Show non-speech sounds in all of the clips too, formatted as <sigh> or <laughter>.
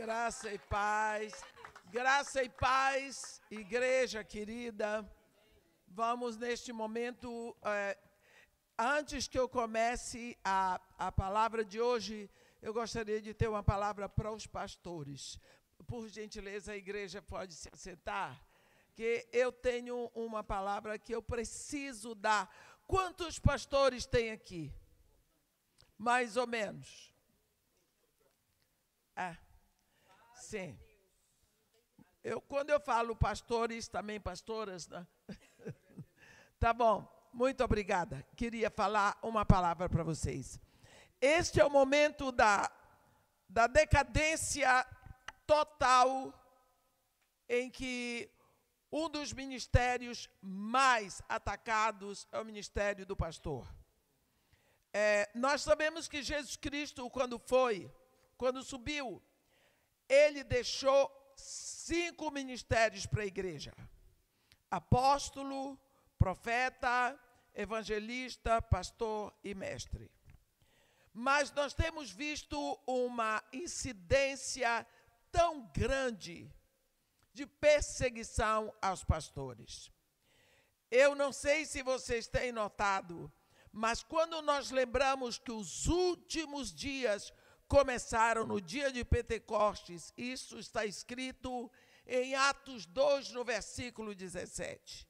Graça e paz. Graça e paz, igreja querida. Vamos neste momento, eh, antes que eu comece a, a palavra de hoje, eu gostaria de ter uma palavra para os pastores. Por gentileza, a igreja pode se assentar, que eu tenho uma palavra que eu preciso dar. Quantos pastores tem aqui? Mais ou menos. É. Sim. Eu, quando eu falo pastores, também pastoras, né? <laughs> tá bom, muito obrigada. Queria falar uma palavra para vocês. Este é o momento da, da decadência total em que um dos ministérios mais atacados é o ministério do pastor. É, nós sabemos que Jesus Cristo, quando foi, quando subiu ele deixou cinco ministérios para a igreja: apóstolo, profeta, evangelista, pastor e mestre. Mas nós temos visto uma incidência tão grande de perseguição aos pastores. Eu não sei se vocês têm notado, mas quando nós lembramos que os últimos dias começaram no dia de Pentecostes. Isso está escrito em Atos 2, no versículo 17.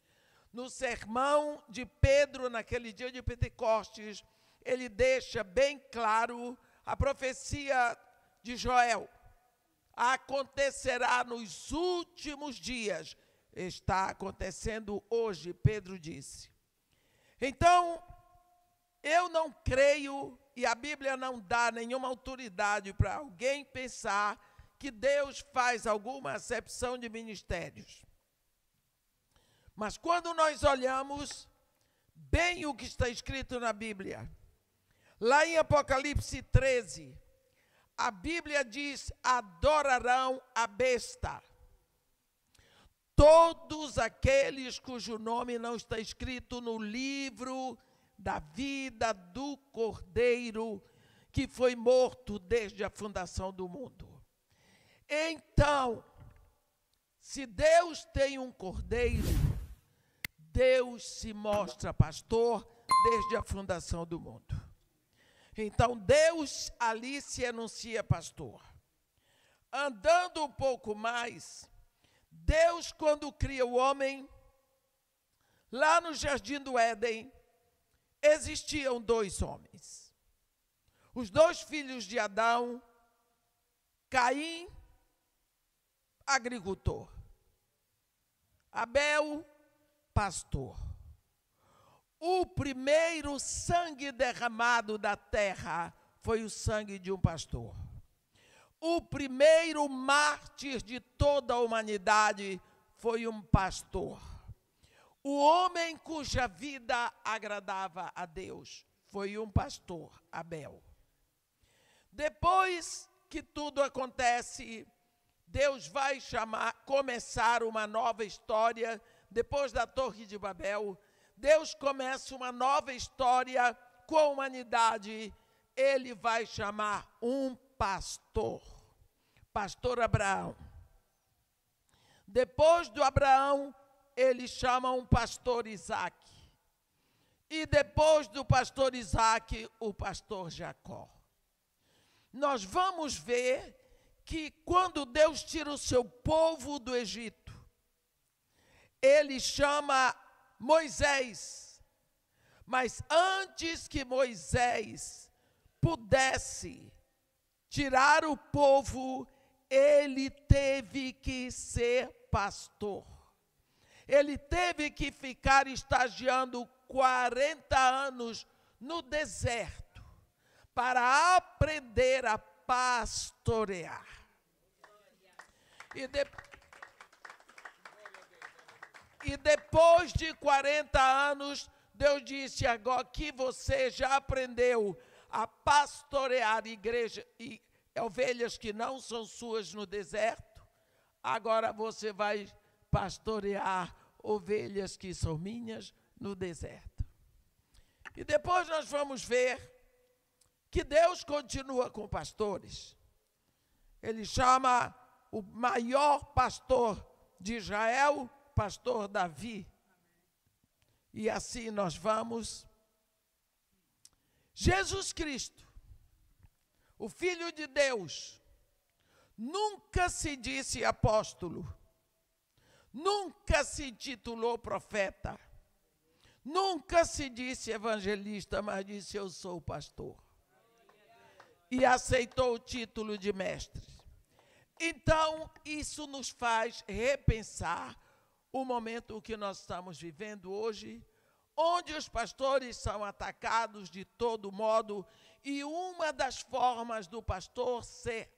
No sermão de Pedro, naquele dia de Pentecostes, ele deixa bem claro a profecia de Joel. Acontecerá nos últimos dias. Está acontecendo hoje, Pedro disse. Então, eu não creio e a Bíblia não dá nenhuma autoridade para alguém pensar que Deus faz alguma acepção de ministérios. Mas quando nós olhamos bem o que está escrito na Bíblia, lá em Apocalipse 13, a Bíblia diz: adorarão a besta. Todos aqueles cujo nome não está escrito no livro da vida do Cordeiro que foi morto desde a fundação do mundo. Então, se Deus tem um Cordeiro, Deus se mostra pastor desde a fundação do mundo. Então Deus ali se anuncia pastor. Andando um pouco mais, Deus, quando cria o homem, lá no jardim do Éden, existiam dois homens. Os dois filhos de Adão, Caim, agricultor, Abel, pastor. O primeiro sangue derramado da terra foi o sangue de um pastor. O primeiro mártir de toda a humanidade foi um pastor. O homem cuja vida agradava a Deus foi um pastor, Abel. Depois que tudo acontece, Deus vai chamar, começar uma nova história. Depois da Torre de Babel, Deus começa uma nova história com a humanidade. Ele vai chamar um pastor, pastor Abraão. Depois do Abraão, ele chama um pastor Isaac. E depois do pastor Isaac, o pastor Jacó. Nós vamos ver que quando Deus tira o seu povo do Egito, ele chama Moisés. Mas antes que Moisés pudesse tirar o povo, ele teve que ser pastor ele teve que ficar estagiando 40 anos no deserto para aprender a pastorear. E, de... e depois de 40 anos, Deus disse: agora que você já aprendeu a pastorear igreja e ovelhas que não são suas no deserto, agora você vai pastorear ovelhas que são minhas no deserto. E depois nós vamos ver que Deus continua com pastores. Ele chama o maior pastor de Israel, pastor Davi. E assim nós vamos. Jesus Cristo, o Filho de Deus, nunca se disse apóstolo Nunca se titulou profeta. Nunca se disse evangelista, mas disse eu sou pastor. E aceitou o título de mestre. Então, isso nos faz repensar o momento que nós estamos vivendo hoje, onde os pastores são atacados de todo modo, e uma das formas do pastor ser,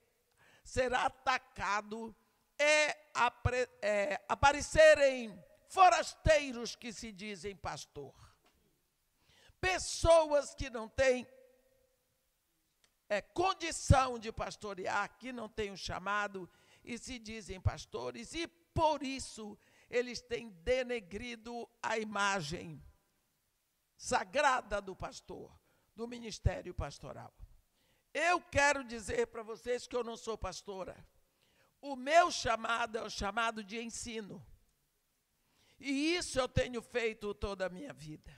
ser atacado é, é, aparecerem forasteiros que se dizem pastor, pessoas que não têm é, condição de pastorear, que não têm o um chamado e se dizem pastores, e por isso eles têm denegrido a imagem sagrada do pastor, do ministério pastoral. Eu quero dizer para vocês que eu não sou pastora. O meu chamado é o chamado de ensino. E isso eu tenho feito toda a minha vida.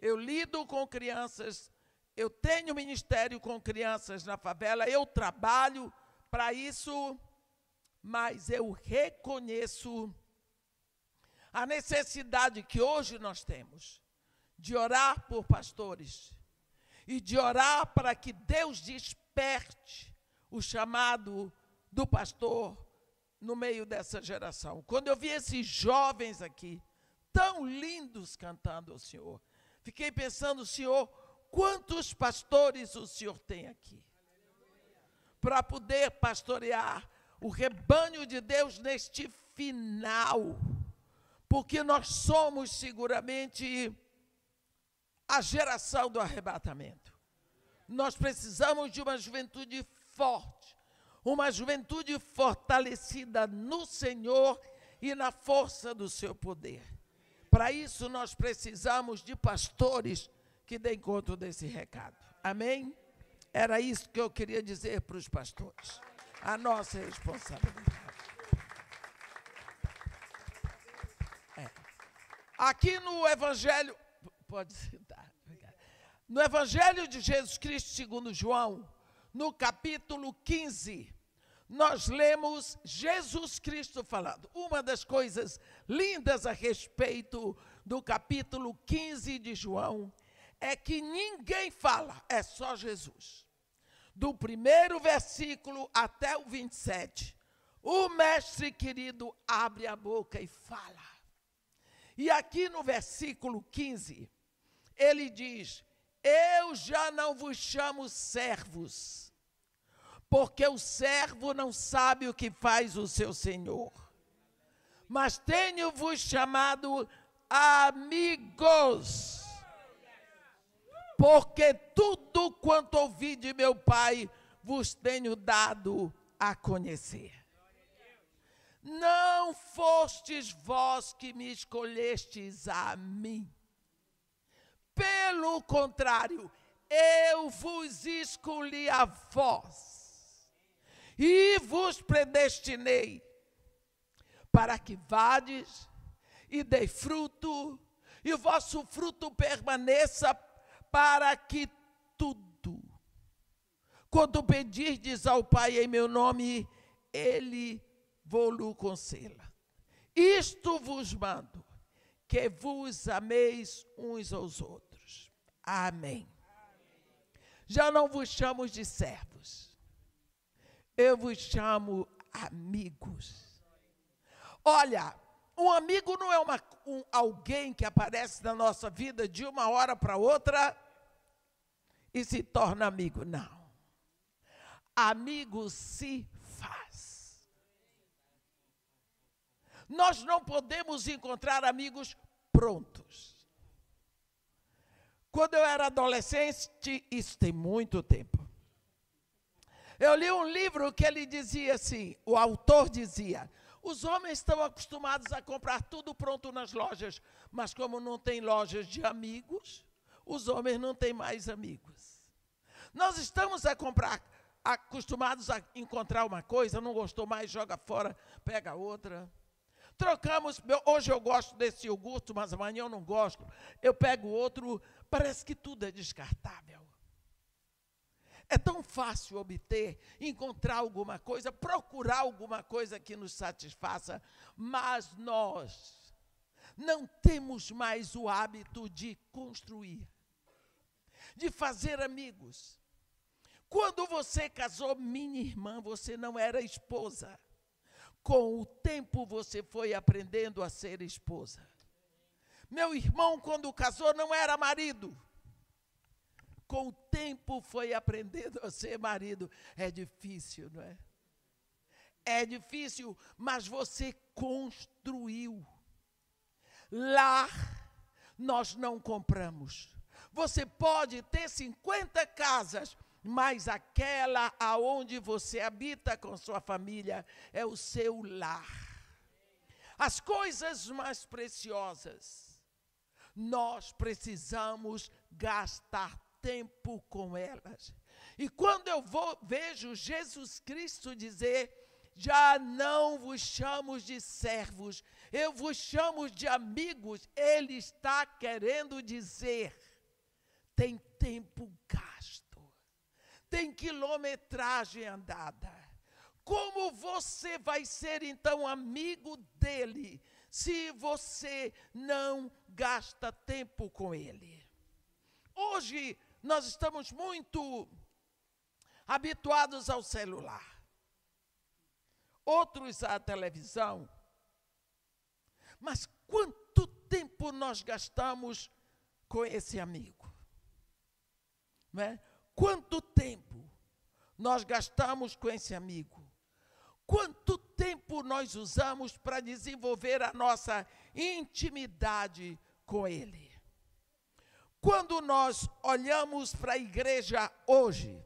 Eu lido com crianças, eu tenho ministério com crianças na favela, eu trabalho para isso, mas eu reconheço a necessidade que hoje nós temos de orar por pastores e de orar para que Deus desperte o chamado do pastor no meio dessa geração. Quando eu vi esses jovens aqui, tão lindos cantando ao Senhor, fiquei pensando, Senhor, quantos pastores o Senhor tem aqui? Para poder pastorear o rebanho de Deus neste final. Porque nós somos seguramente a geração do arrebatamento. Nós precisamos de uma juventude forte, uma juventude fortalecida no Senhor e na força do seu poder. Para isso, nós precisamos de pastores que deem conta desse recado. Amém? Era isso que eu queria dizer para os pastores. A nossa responsabilidade. É. Aqui no Evangelho, pode citar, no Evangelho de Jesus Cristo segundo João, no capítulo 15, nós lemos Jesus Cristo falando. Uma das coisas lindas a respeito do capítulo 15 de João é que ninguém fala, é só Jesus. Do primeiro versículo até o 27, o mestre querido abre a boca e fala. E aqui no versículo 15, ele diz: eu já não vos chamo servos, porque o servo não sabe o que faz o seu senhor. Mas tenho-vos chamado amigos, porque tudo quanto ouvi de meu Pai vos tenho dado a conhecer. Não fostes vós que me escolhestes a mim pelo contrário, eu vos escolhi a vós e vos predestinei para que vades e dei fruto, e o vosso fruto permaneça para que tudo, quando pedirdes ao Pai em meu nome, Ele vou concela. Isto vos mando, que vos ameis uns aos outros. Amém. Já não vos chamo de servos, eu vos chamo amigos. Olha, um amigo não é uma, um, alguém que aparece na nossa vida de uma hora para outra e se torna amigo, não. Amigo se faz. Nós não podemos encontrar amigos prontos. Quando eu era adolescente, isso tem muito tempo. Eu li um livro que ele dizia assim: o autor dizia, os homens estão acostumados a comprar tudo pronto nas lojas, mas como não tem lojas de amigos, os homens não têm mais amigos. Nós estamos a comprar, acostumados a encontrar uma coisa, não gostou mais, joga fora, pega outra. Trocamos, hoje eu gosto desse iogurte, mas amanhã eu não gosto. Eu pego outro, Parece que tudo é descartável. É tão fácil obter, encontrar alguma coisa, procurar alguma coisa que nos satisfaça, mas nós não temos mais o hábito de construir, de fazer amigos. Quando você casou, minha irmã, você não era esposa. Com o tempo você foi aprendendo a ser esposa. Meu irmão, quando casou, não era marido. Com o tempo foi aprendendo a ser marido. É difícil, não é? É difícil, mas você construiu. Lá nós não compramos. Você pode ter 50 casas, mas aquela aonde você habita com sua família é o seu lar. As coisas mais preciosas nós precisamos gastar tempo com elas. E quando eu vou, vejo Jesus Cristo dizer: já não vos chamo de servos, eu vos chamo de amigos. Ele está querendo dizer: tem tempo gasto, tem quilometragem andada. Como você vai ser então amigo dele se você não gasta tempo com ele. Hoje nós estamos muito habituados ao celular, outros à televisão, mas quanto tempo nós gastamos com esse amigo? Não é? Quanto tempo nós gastamos com esse amigo? Quanto tempo nós usamos para desenvolver a nossa intimidade com Ele. Quando nós olhamos para a igreja hoje,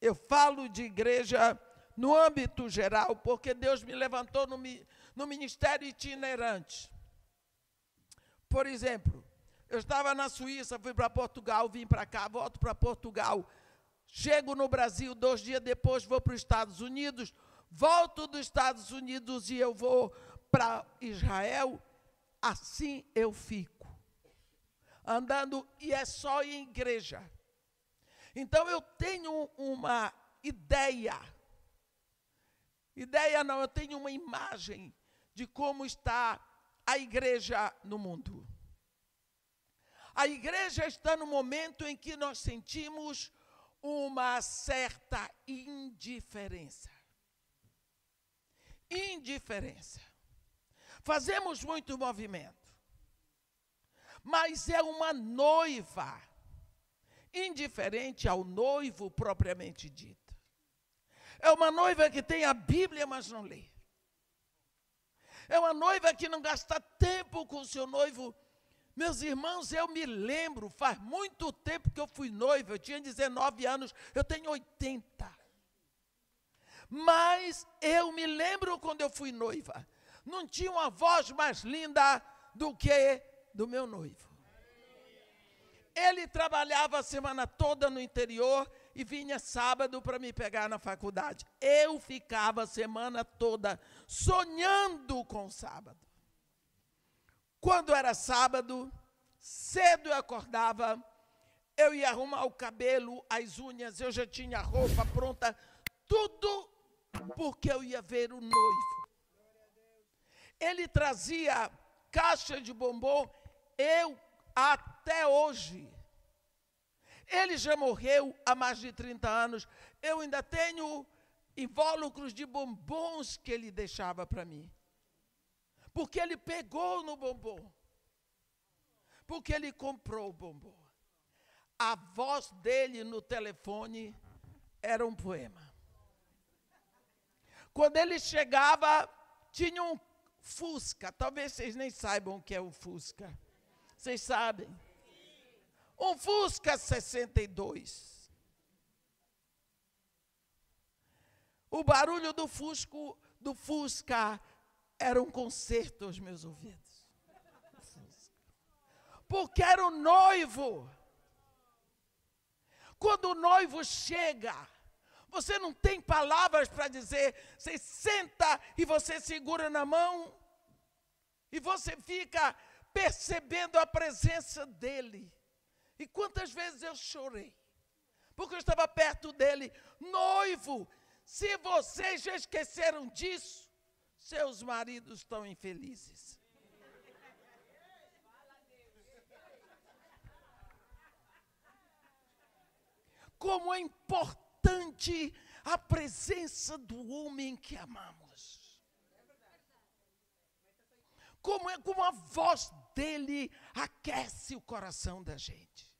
eu falo de igreja no âmbito geral, porque Deus me levantou no, no ministério itinerante. Por exemplo, eu estava na Suíça, fui para Portugal, vim para cá, volto para Portugal. Chego no Brasil, dois dias depois vou para os Estados Unidos, volto dos Estados Unidos e eu vou para Israel, assim eu fico. Andando, e é só em igreja. Então eu tenho uma ideia, ideia não, eu tenho uma imagem de como está a igreja no mundo. A igreja está no momento em que nós sentimos uma certa indiferença indiferença. Fazemos muito movimento, mas é uma noiva indiferente ao noivo propriamente dito. É uma noiva que tem a Bíblia, mas não lê. É uma noiva que não gasta tempo com o seu noivo. Meus irmãos, eu me lembro, faz muito tempo que eu fui noiva, eu tinha 19 anos, eu tenho 80. Mas eu me lembro quando eu fui noiva, não tinha uma voz mais linda do que do meu noivo. Ele trabalhava a semana toda no interior e vinha sábado para me pegar na faculdade. Eu ficava a semana toda sonhando com o sábado. Quando era sábado, cedo eu acordava, eu ia arrumar o cabelo, as unhas, eu já tinha a roupa pronta, tudo porque eu ia ver o noivo. Ele trazia caixa de bombom, eu até hoje. Ele já morreu há mais de 30 anos, eu ainda tenho invólucros de bombons que ele deixava para mim. Porque ele pegou no bombom. Porque ele comprou o bombom. A voz dele no telefone era um poema. Quando ele chegava, tinha um Fusca. Talvez vocês nem saibam o que é um Fusca. Vocês sabem? Um Fusca 62. O barulho do Fusco, do Fusca era um concerto aos meus ouvidos. Porque era o noivo. Quando o noivo chega, você não tem palavras para dizer. Você senta e você segura na mão. E você fica percebendo a presença dele. E quantas vezes eu chorei, porque eu estava perto dele, noivo. Se vocês já esqueceram disso, seus maridos estão infelizes. Como é importante importante a presença do homem que amamos. Como, é, como a voz dele aquece o coração da gente.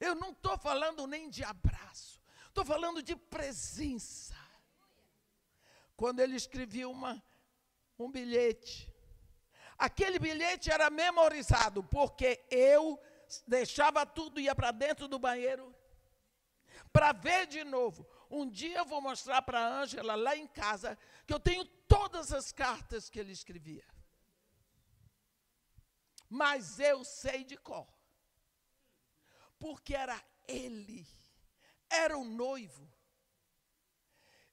Eu não estou falando nem de abraço, estou falando de presença. Quando ele escrevia uma, um bilhete, aquele bilhete era memorizado, porque eu deixava tudo, ia para dentro do banheiro para ver de novo. Um dia eu vou mostrar para a Ângela lá em casa que eu tenho todas as cartas que ele escrevia. Mas eu sei de cor. Porque era ele, era o noivo.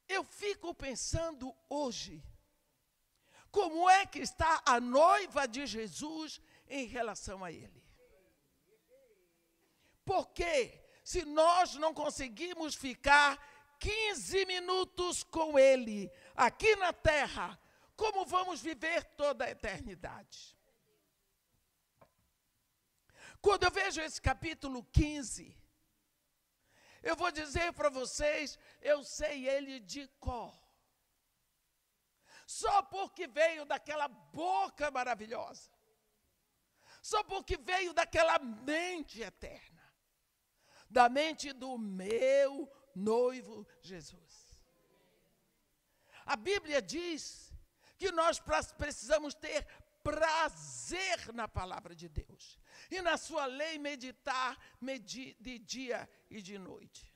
Eu fico pensando hoje, como é que está a noiva de Jesus em relação a ele? Por quê? se nós não conseguirmos ficar 15 minutos com Ele aqui na terra, como vamos viver toda a eternidade? Quando eu vejo esse capítulo 15, eu vou dizer para vocês, eu sei ele de cor. Só porque veio daquela boca maravilhosa. Só porque veio daquela mente eterna da mente do meu noivo Jesus. A Bíblia diz que nós precisamos ter prazer na palavra de Deus e na sua lei meditar de dia e de noite.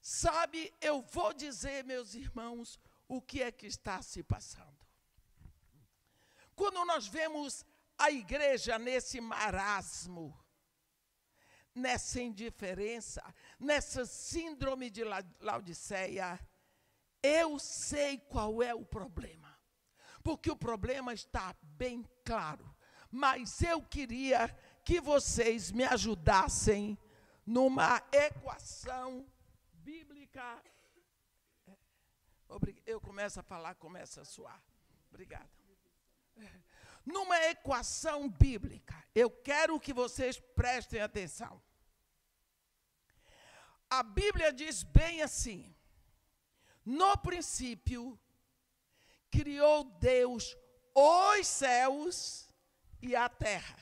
Sabe, eu vou dizer, meus irmãos, o que é que está se passando. Quando nós vemos a igreja nesse marasmo, nessa indiferença, nessa síndrome de Laodiceia, eu sei qual é o problema. Porque o problema está bem claro. Mas eu queria que vocês me ajudassem numa equação bíblica. É. Eu começo a falar, começa a suar. Obrigada. É. Numa equação bíblica, eu quero que vocês prestem atenção a Bíblia diz bem assim: no princípio, criou Deus os céus e a terra.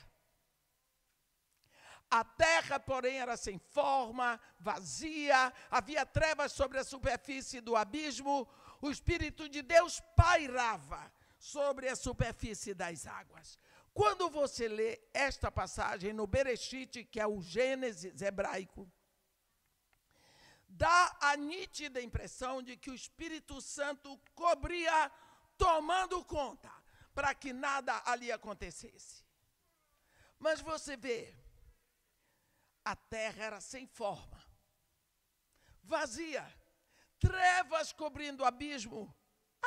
A terra, porém, era sem forma, vazia, havia trevas sobre a superfície do abismo, o Espírito de Deus pairava sobre a superfície das águas. Quando você lê esta passagem no Bereshit, que é o Gênesis hebraico, dá a nítida impressão de que o Espírito Santo cobria, tomando conta, para que nada ali acontecesse. Mas você vê, a terra era sem forma, vazia, trevas cobrindo o abismo.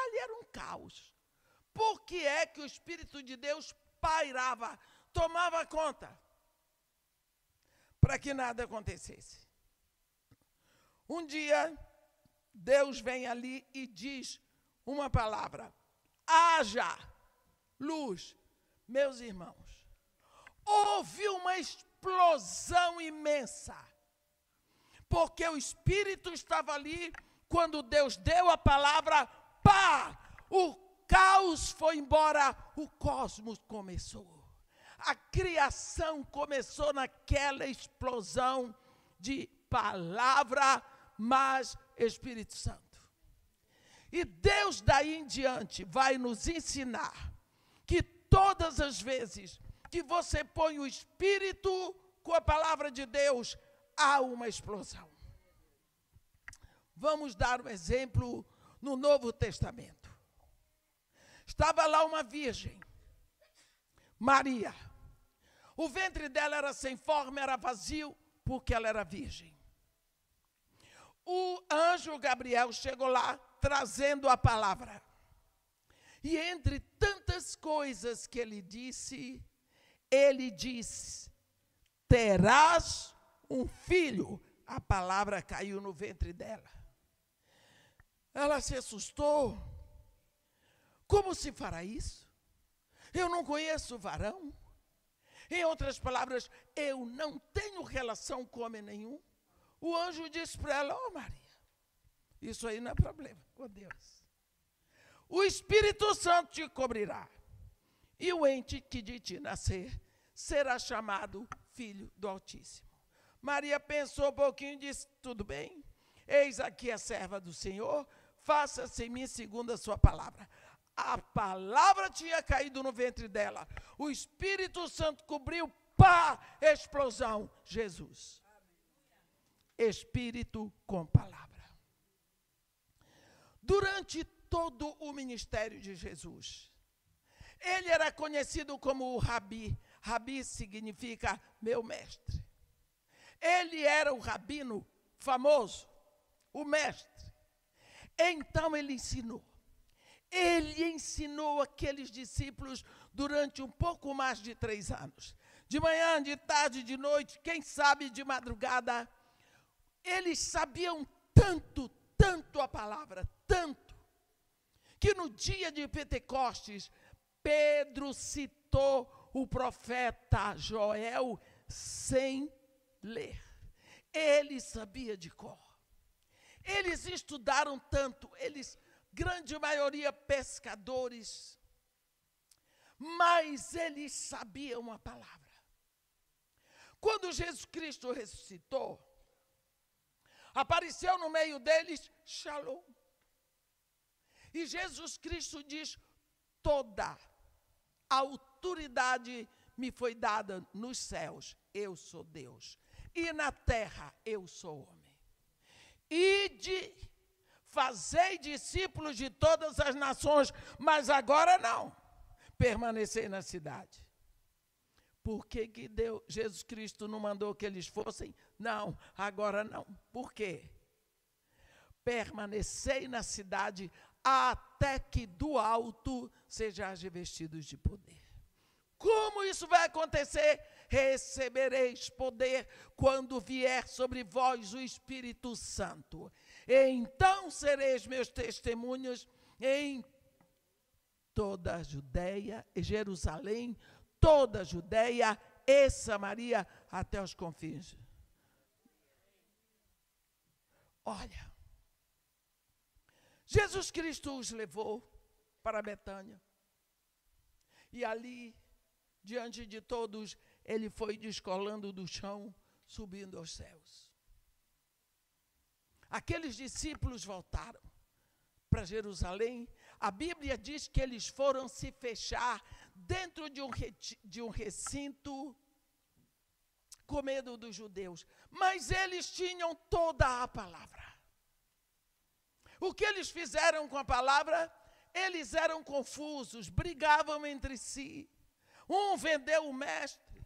Ali era um caos. Por que é que o Espírito de Deus pairava, tomava conta, para que nada acontecesse? Um dia, Deus vem ali e diz uma palavra: haja luz. Meus irmãos, houve uma explosão imensa, porque o Espírito estava ali quando Deus deu a palavra, pá! O caos foi embora, o cosmos começou. A criação começou naquela explosão de palavra mas Espírito Santo. E Deus daí em diante vai nos ensinar que todas as vezes que você põe o Espírito com a palavra de Deus, há uma explosão. Vamos dar um exemplo no Novo Testamento. Estava lá uma virgem, Maria. O ventre dela era sem forma, era vazio, porque ela era virgem o anjo Gabriel chegou lá trazendo a palavra. E entre tantas coisas que ele disse, ele disse: Terás um filho. A palavra caiu no ventre dela. Ela se assustou. Como se fará isso? Eu não conheço o varão. Em outras palavras, eu não tenho relação com homem nenhum. O anjo disse para ela: Ó oh, Maria, isso aí não é problema com Deus. O Espírito Santo te cobrirá, e o ente que de ti nascer será chamado Filho do Altíssimo. Maria pensou um pouquinho e disse: Tudo bem, eis aqui a serva do Senhor, faça-se em mim segundo a sua palavra. A palavra tinha caído no ventre dela, o Espírito Santo cobriu, pá, explosão, Jesus espírito com palavra. Durante todo o ministério de Jesus, ele era conhecido como o Rabi. Rabi significa meu mestre. Ele era o rabino famoso, o mestre. Então ele ensinou. Ele ensinou aqueles discípulos durante um pouco mais de três anos. De manhã, de tarde, de noite, quem sabe de madrugada, eles sabiam tanto, tanto a palavra, tanto, que no dia de Pentecostes, Pedro citou o profeta Joel sem ler. Ele sabia de cor. Eles estudaram tanto, eles, grande maioria pescadores, mas eles sabiam a palavra. Quando Jesus Cristo ressuscitou, Apareceu no meio deles Shalom. E Jesus Cristo diz: toda a autoridade me foi dada nos céus, eu sou Deus, e na terra, eu sou homem. Ide, fazei discípulos de todas as nações, mas agora não, permanecei na cidade. Por que, que Deus, Jesus Cristo não mandou que eles fossem? Não, agora não. Por quê? Permanecei na cidade até que do alto sejais revestidos de poder. Como isso vai acontecer? Recebereis poder quando vier sobre vós o Espírito Santo. Então sereis meus testemunhos em toda a Judéia e Jerusalém, toda a Judéia e Samaria até os confins. Olha, Jesus Cristo os levou para Betânia. E ali, diante de todos, ele foi descolando do chão, subindo aos céus. Aqueles discípulos voltaram para Jerusalém. A Bíblia diz que eles foram se fechar dentro de um, de um recinto com medo dos judeus, mas eles tinham toda a palavra. O que eles fizeram com a palavra? Eles eram confusos, brigavam entre si. Um vendeu o mestre,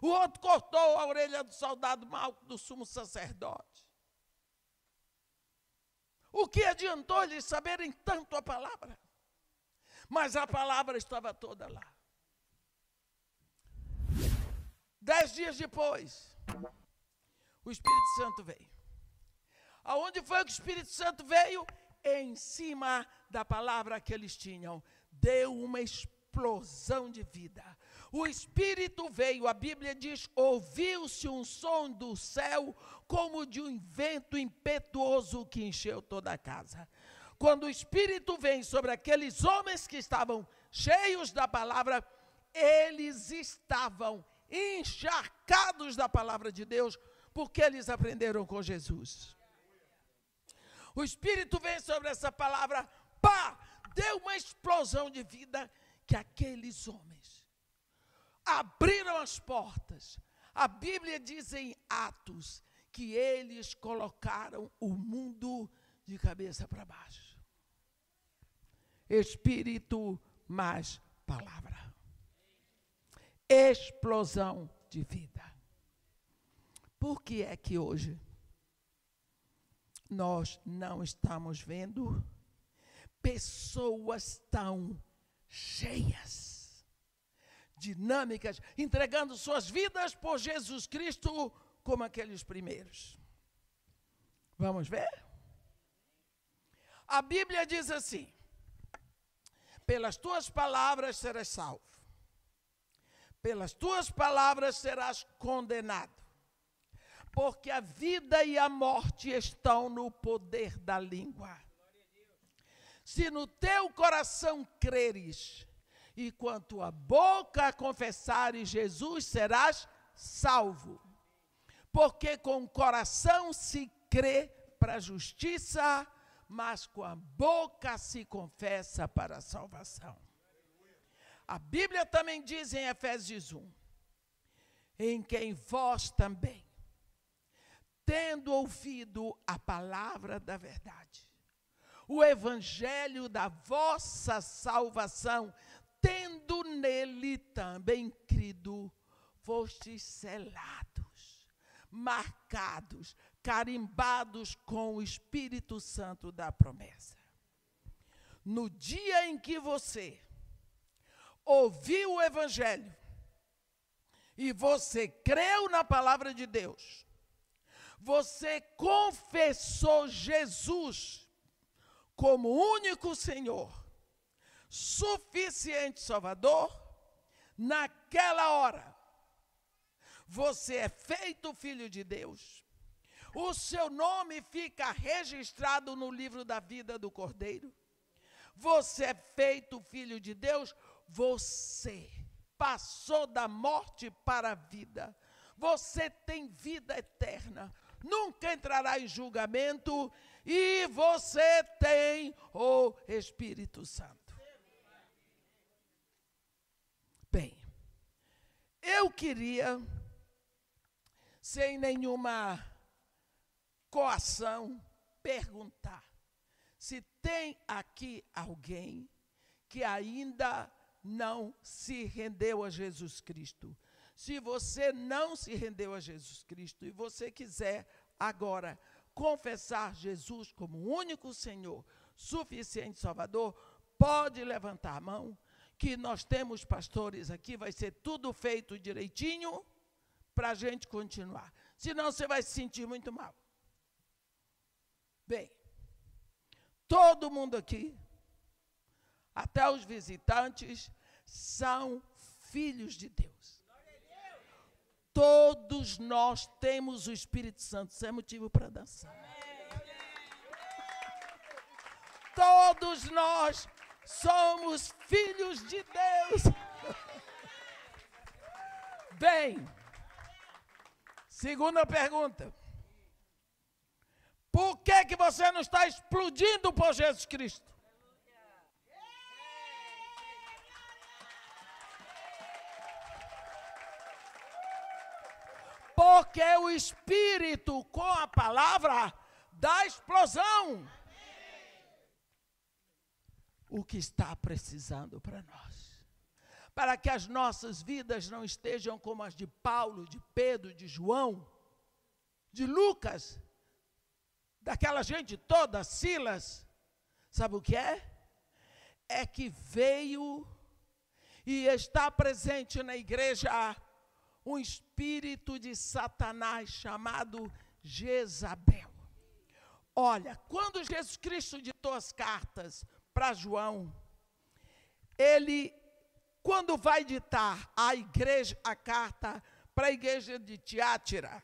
o outro cortou a orelha do soldado mal do sumo sacerdote. O que adiantou-lhes saberem tanto a palavra? mas a palavra estava toda lá. Dez dias depois, o Espírito Santo veio. Aonde foi que o Espírito Santo veio? Em cima da palavra que eles tinham. Deu uma explosão de vida. O Espírito veio, a Bíblia diz: ouviu-se um som do céu, como de um vento impetuoso que encheu toda a casa. Quando o Espírito vem sobre aqueles homens que estavam cheios da palavra, eles estavam encharcados da palavra de Deus, porque eles aprenderam com Jesus. O Espírito vem sobre essa palavra, pá, deu uma explosão de vida que aqueles homens abriram as portas. A Bíblia diz em Atos que eles colocaram o mundo de cabeça para baixo. Espírito mais palavra. Explosão de vida. Por que é que hoje nós não estamos vendo pessoas tão cheias, dinâmicas, entregando suas vidas por Jesus Cristo como aqueles primeiros? Vamos ver? A Bíblia diz assim: pelas tuas palavras serás salvo. Pelas tuas palavras serás condenado. Porque a vida e a morte estão no poder da língua. Se no teu coração creres e com a tua boca confessares Jesus, serás salvo. Porque com o coração se crê para a justiça mas com a boca se confessa para a salvação. A Bíblia também diz em Efésios 1: em quem vós também, tendo ouvido a palavra da verdade, o evangelho da vossa salvação, tendo nele também crido, fostes selados, marcados, carimbados com o Espírito Santo da promessa. No dia em que você ouviu o Evangelho e você creu na palavra de Deus, você confessou Jesus como único Senhor, suficiente Salvador, naquela hora, você é feito filho de Deus o seu nome fica registrado no livro da vida do Cordeiro. Você é feito filho de Deus, você passou da morte para a vida. Você tem vida eterna. Nunca entrará em julgamento e você tem o Espírito Santo. Bem, eu queria sem nenhuma coação, perguntar se tem aqui alguém que ainda não se rendeu a Jesus Cristo. Se você não se rendeu a Jesus Cristo e você quiser agora confessar Jesus como o único Senhor, suficiente Salvador, pode levantar a mão, que nós temos pastores aqui, vai ser tudo feito direitinho para a gente continuar. Senão você vai se sentir muito mal. Bem, todo mundo aqui, até os visitantes, são filhos de Deus. Todos nós temos o Espírito Santo, isso é motivo para dançar. Todos nós somos filhos de Deus. Bem, segunda pergunta. Por que, que você não está explodindo por Jesus Cristo? Porque o Espírito, com a palavra, dá explosão. O que está precisando para nós? Para que as nossas vidas não estejam como as de Paulo, de Pedro, de João, de Lucas, daquela gente toda, Silas, sabe o que é? É que veio e está presente na igreja um espírito de Satanás chamado Jezabel. Olha, quando Jesus Cristo ditou as cartas para João, ele, quando vai ditar a igreja, a carta para a igreja de Tiátira,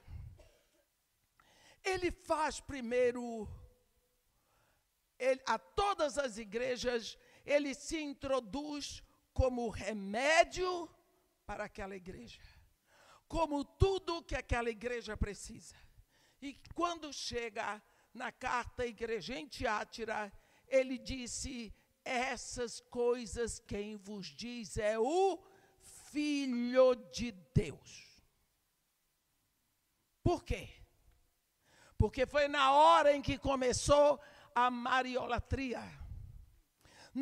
ele faz primeiro ele, a todas as igrejas, ele se introduz como remédio para aquela igreja, como tudo que aquela igreja precisa. E quando chega na carta à igreja em Tiátira, ele disse: Essas coisas quem vos diz é o Filho de Deus. Por quê? Porque foi na hora em que começou a mariolatria.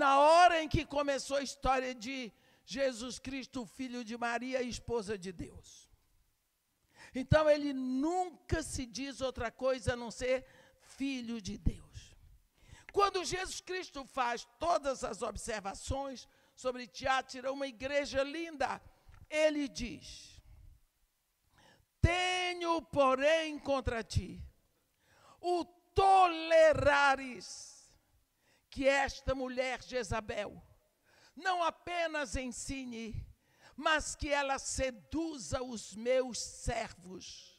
Na hora em que começou a história de Jesus Cristo, filho de Maria, esposa de Deus. Então ele nunca se diz outra coisa a não ser filho de Deus. Quando Jesus Cristo faz todas as observações sobre Tiátira, uma igreja linda, ele diz: Tenho, porém, contra ti o tolerares que esta mulher Jezabel não apenas ensine, mas que ela seduza os meus servos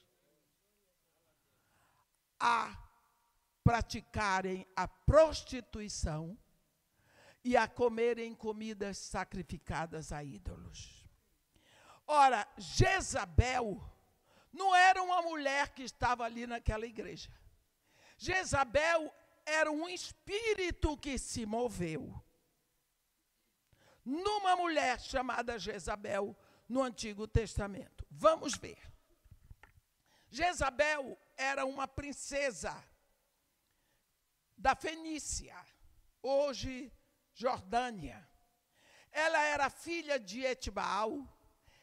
a praticarem a prostituição e a comerem comidas sacrificadas a ídolos. Ora, Jezabel não era uma mulher que estava ali naquela igreja. Jezabel era um espírito que se moveu numa mulher chamada Jezabel no Antigo Testamento. Vamos ver. Jezabel era uma princesa da Fenícia, hoje Jordânia. Ela era filha de Etibaal,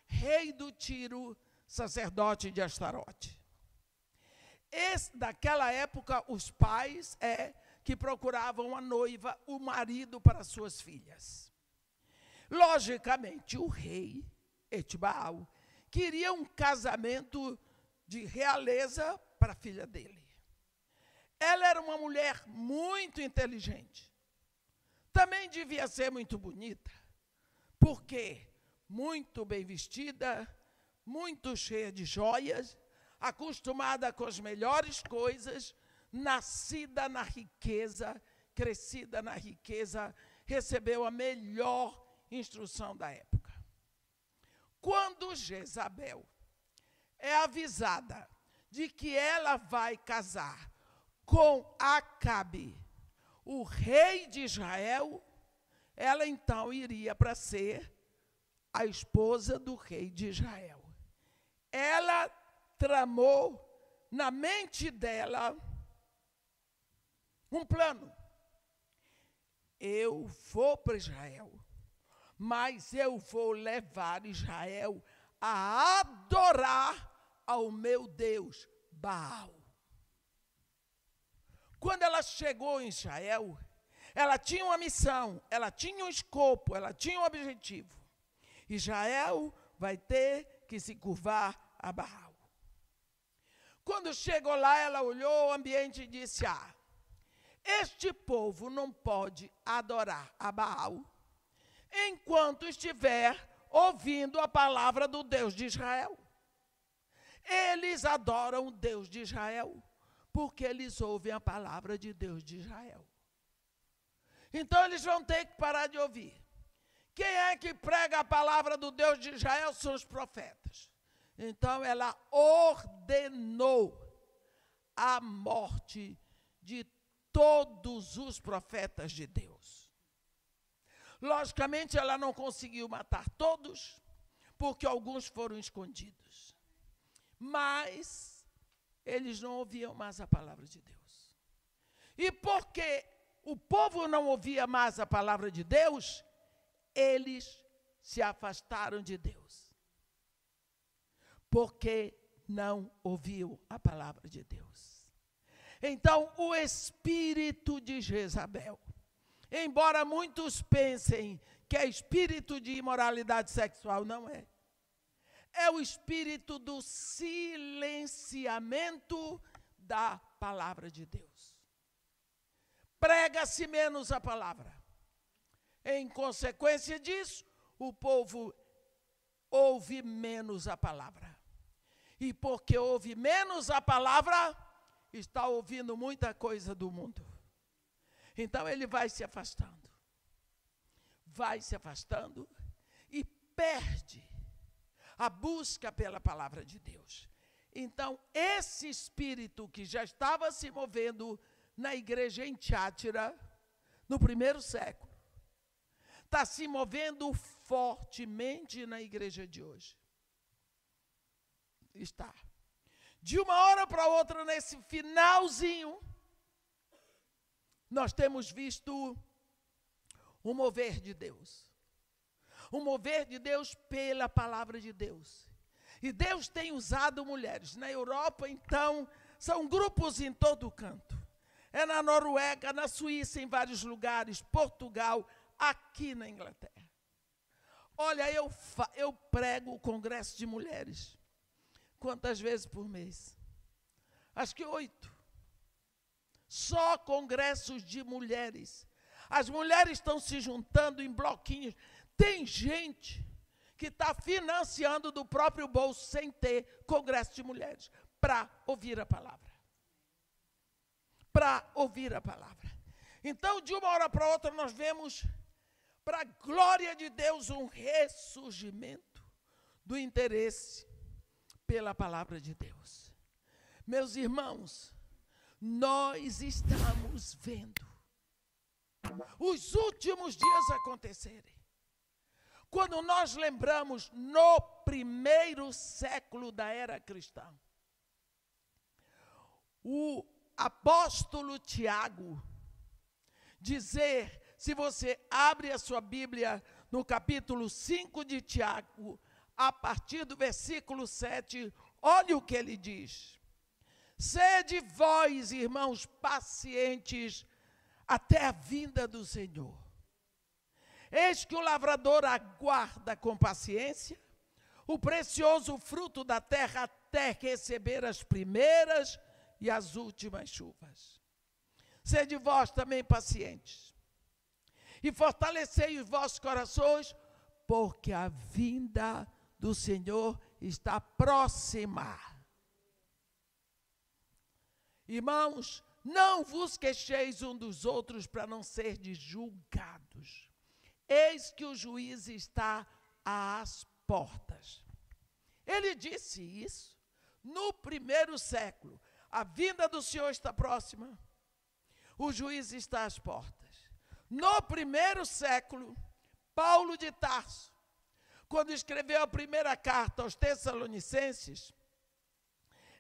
rei do Tiro, sacerdote de Astarote. Esse, daquela época, os pais é que procuravam a noiva, o marido para suas filhas. Logicamente, o rei Etibaal queria um casamento de realeza para a filha dele. Ela era uma mulher muito inteligente. Também devia ser muito bonita, porque muito bem vestida, muito cheia de joias acostumada com as melhores coisas, nascida na riqueza, crescida na riqueza, recebeu a melhor instrução da época. Quando Jezabel é avisada de que ela vai casar com Acabe, o rei de Israel, ela então iria para ser a esposa do rei de Israel. Ela tramou na mente dela um plano. Eu vou para Israel, mas eu vou levar Israel a adorar ao meu Deus, Baal. Quando ela chegou em Israel, ela tinha uma missão, ela tinha um escopo, ela tinha um objetivo. Israel vai ter que se curvar a Baal. Quando chegou lá, ela olhou o ambiente e disse: Ah, este povo não pode adorar a Baal enquanto estiver ouvindo a palavra do Deus de Israel. Eles adoram o Deus de Israel, porque eles ouvem a palavra de Deus de Israel. Então eles vão ter que parar de ouvir. Quem é que prega a palavra do Deus de Israel são os profetas. Então ela ordenou a morte de todos os profetas de Deus. Logicamente ela não conseguiu matar todos, porque alguns foram escondidos. Mas eles não ouviam mais a palavra de Deus. E porque o povo não ouvia mais a palavra de Deus, eles se afastaram de Deus porque não ouviu a palavra de Deus. Então, o espírito de Jezabel, embora muitos pensem que é espírito de imoralidade sexual, não é. É o espírito do silenciamento da palavra de Deus. Prega-se menos a palavra. Em consequência disso, o povo ouve menos a palavra. E porque ouve menos a palavra, está ouvindo muita coisa do mundo. Então ele vai se afastando. Vai se afastando e perde a busca pela palavra de Deus. Então, esse espírito que já estava se movendo na igreja em Tiátira, no primeiro século, está se movendo fortemente na igreja de hoje está. De uma hora para outra, nesse finalzinho, nós temos visto o mover de Deus. O mover de Deus pela palavra de Deus. E Deus tem usado mulheres. Na Europa, então, são grupos em todo canto. É na Noruega, na Suíça, em vários lugares, Portugal, aqui na Inglaterra. Olha, eu, eu prego o Congresso de Mulheres. Quantas vezes por mês? Acho que oito. Só congressos de mulheres. As mulheres estão se juntando em bloquinhos. Tem gente que está financiando do próprio bolso sem ter congresso de mulheres para ouvir a palavra. Para ouvir a palavra. Então, de uma hora para outra, nós vemos, para a glória de Deus, um ressurgimento do interesse pela palavra de Deus. Meus irmãos, nós estamos vendo os últimos dias acontecerem. Quando nós lembramos no primeiro século da era cristã, o apóstolo Tiago dizer, se você abre a sua Bíblia no capítulo 5 de Tiago, a partir do versículo 7, olha o que ele diz: Sede vós, irmãos, pacientes até a vinda do Senhor. Eis que o lavrador aguarda com paciência o precioso fruto da terra até receber as primeiras e as últimas chuvas. Sede vós também pacientes e fortalecei os vossos corações, porque a vinda do Senhor está próxima. Irmãos, não vos queixeis um dos outros para não de julgados. Eis que o juiz está às portas. Ele disse isso no primeiro século. A vinda do Senhor está próxima. O juiz está às portas. No primeiro século, Paulo de Tarso quando escreveu a primeira carta aos Tessalonicenses,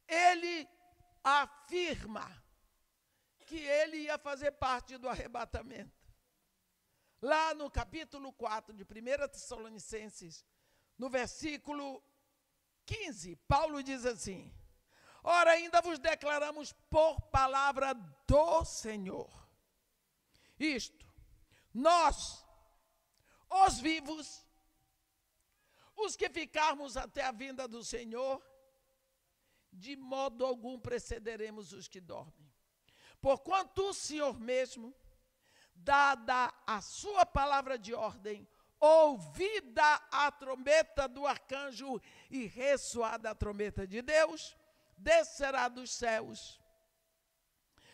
ele afirma que ele ia fazer parte do arrebatamento. Lá no capítulo 4 de 1 Tessalonicenses, no versículo 15, Paulo diz assim: Ora, ainda vos declaramos por palavra do Senhor. Isto, nós, os vivos, os que ficarmos até a vinda do Senhor, de modo algum precederemos os que dormem. Porquanto o Senhor mesmo, dada a sua palavra de ordem, ouvida a trombeta do arcanjo e ressoada a trombeta de Deus, descerá dos céus.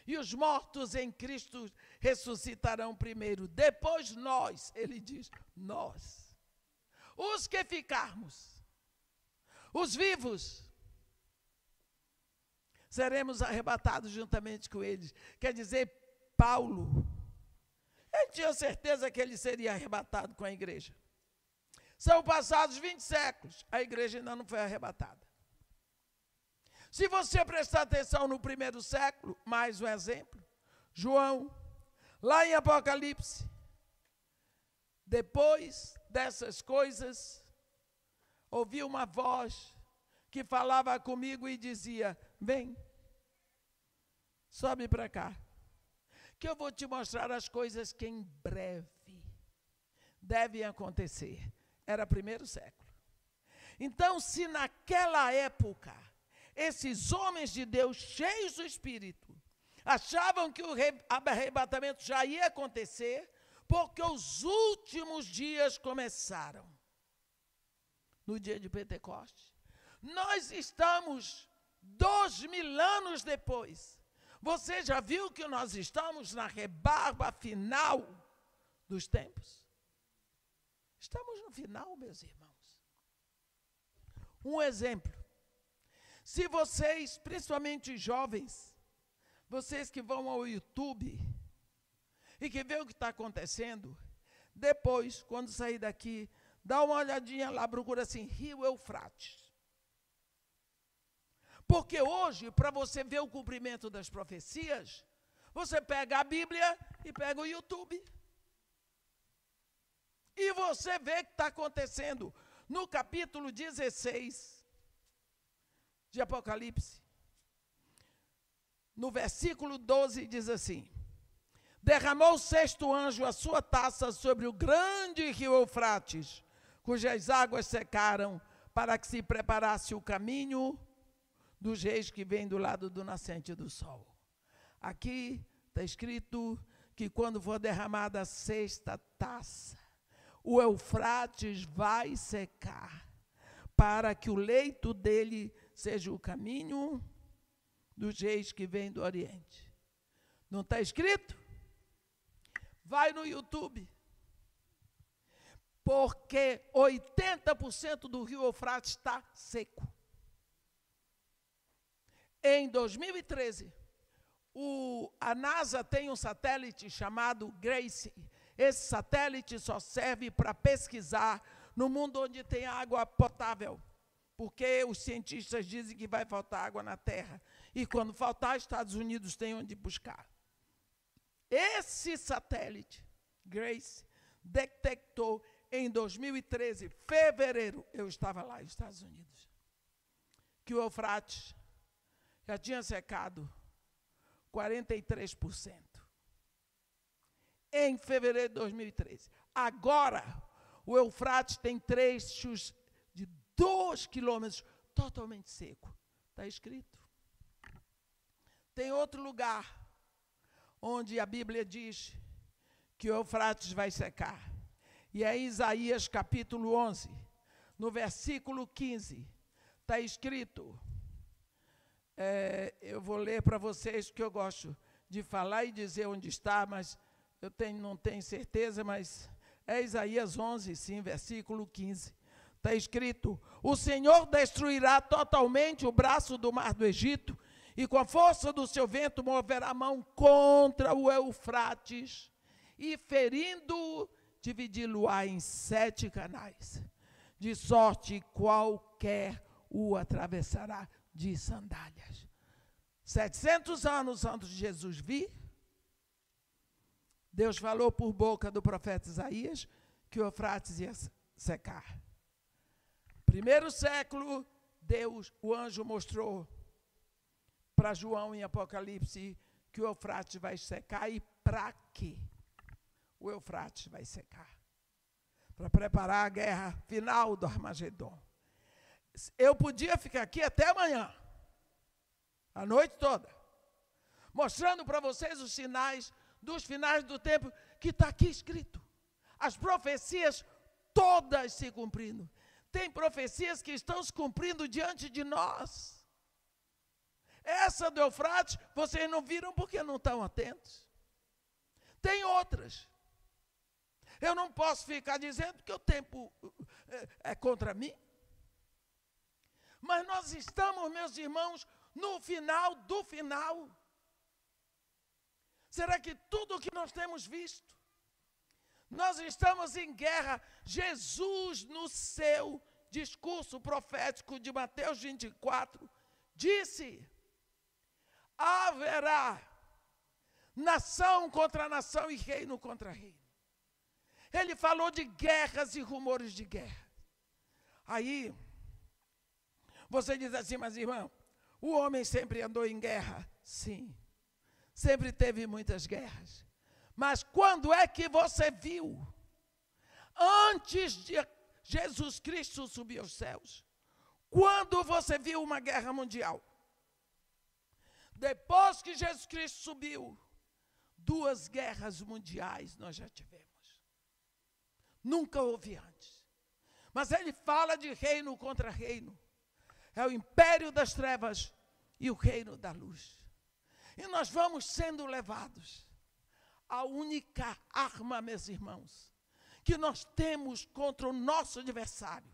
E os mortos em Cristo ressuscitarão primeiro. Depois nós, ele diz, nós. Os que ficarmos, os vivos, seremos arrebatados juntamente com eles. Quer dizer, Paulo, ele tinha certeza que ele seria arrebatado com a igreja. São passados 20 séculos, a igreja ainda não foi arrebatada. Se você prestar atenção no primeiro século, mais um exemplo, João, lá em Apocalipse, depois dessas coisas, ouvi uma voz que falava comigo e dizia: Vem, sobe para cá, que eu vou te mostrar as coisas que em breve devem acontecer. Era primeiro século. Então, se naquela época esses homens de Deus, cheios do Espírito, achavam que o arrebatamento já ia acontecer, porque os últimos dias começaram. No dia de Pentecostes. Nós estamos dois mil anos depois. Você já viu que nós estamos na rebarba final dos tempos? Estamos no final, meus irmãos. Um exemplo. Se vocês, principalmente jovens, vocês que vão ao YouTube, e que vê o que está acontecendo? Depois, quando sair daqui, dá uma olhadinha lá, procura assim, Rio Eufrates. Porque hoje, para você ver o cumprimento das profecias, você pega a Bíblia e pega o YouTube. E você vê o que está acontecendo. No capítulo 16 de Apocalipse, no versículo 12, diz assim: Derramou o sexto anjo a sua taça sobre o grande rio Eufrates, cujas águas secaram, para que se preparasse o caminho dos reis que vêm do lado do nascente do sol. Aqui está escrito que quando for derramada a sexta taça, o Eufrates vai secar, para que o leito dele seja o caminho dos reis que vêm do Oriente. Não está escrito? Vai no YouTube. Porque 80% do rio Eufrates está seco. Em 2013, o, a NASA tem um satélite chamado GRACE. Esse satélite só serve para pesquisar no mundo onde tem água potável, porque os cientistas dizem que vai faltar água na Terra. E quando faltar, Estados Unidos tem onde buscar. Esse satélite, Grace, detectou em 2013, fevereiro, eu estava lá nos Estados Unidos, que o Eufrates já tinha secado 43%. Em fevereiro de 2013. Agora, o Eufrates tem trechos de 2 quilômetros totalmente seco. Está escrito. Tem outro lugar onde a Bíblia diz que o Eufrates vai secar. E é Isaías capítulo 11, no versículo 15, está escrito. É, eu vou ler para vocês que eu gosto de falar e dizer onde está, mas eu tenho, não tenho certeza, mas é Isaías 11, sim, versículo 15. Está escrito: O Senhor destruirá totalmente o braço do mar do Egito e com a força do seu vento moverá a mão contra o Eufrates, e ferindo, dividi-lo-á em sete canais, de sorte qualquer o atravessará de sandálias. 700 anos antes de Jesus vir, Deus falou por boca do profeta Isaías que o Eufrates ia secar. Primeiro século, Deus, o anjo mostrou para João em Apocalipse que o Eufrates vai secar e para quê? O Eufrates vai secar para preparar a guerra final do Armagedon. Eu podia ficar aqui até amanhã, a noite toda, mostrando para vocês os sinais dos finais do tempo que está aqui escrito. As profecias todas se cumprindo. Tem profecias que estão se cumprindo diante de nós. Essa do Eufrates, vocês não viram porque não estão atentos. Tem outras. Eu não posso ficar dizendo que o tempo eh, é, contra mim. Mas nós estamos, meus irmãos, no final do final. Será que tudo o que nós temos visto? Nós estamos em guerra. Jesus, no seu discurso profético de Mateus 24, disse: haverá nação contra nação e reino contra reino. Ele falou de guerras e rumores de guerra. Aí, você diz assim, mas irmão, o homem sempre andou em guerra. Sim, sempre teve muitas guerras. Mas quando é que você viu? Antes de Jesus Cristo subir aos céus, quando você viu uma guerra mundial? Depois que Jesus Cristo subiu, duas guerras mundiais nós já tivemos. Nunca houve antes. Mas ele fala de reino contra reino. É o império das trevas e o reino da luz. E nós vamos sendo levados. A única arma, meus irmãos, que nós temos contra o nosso adversário,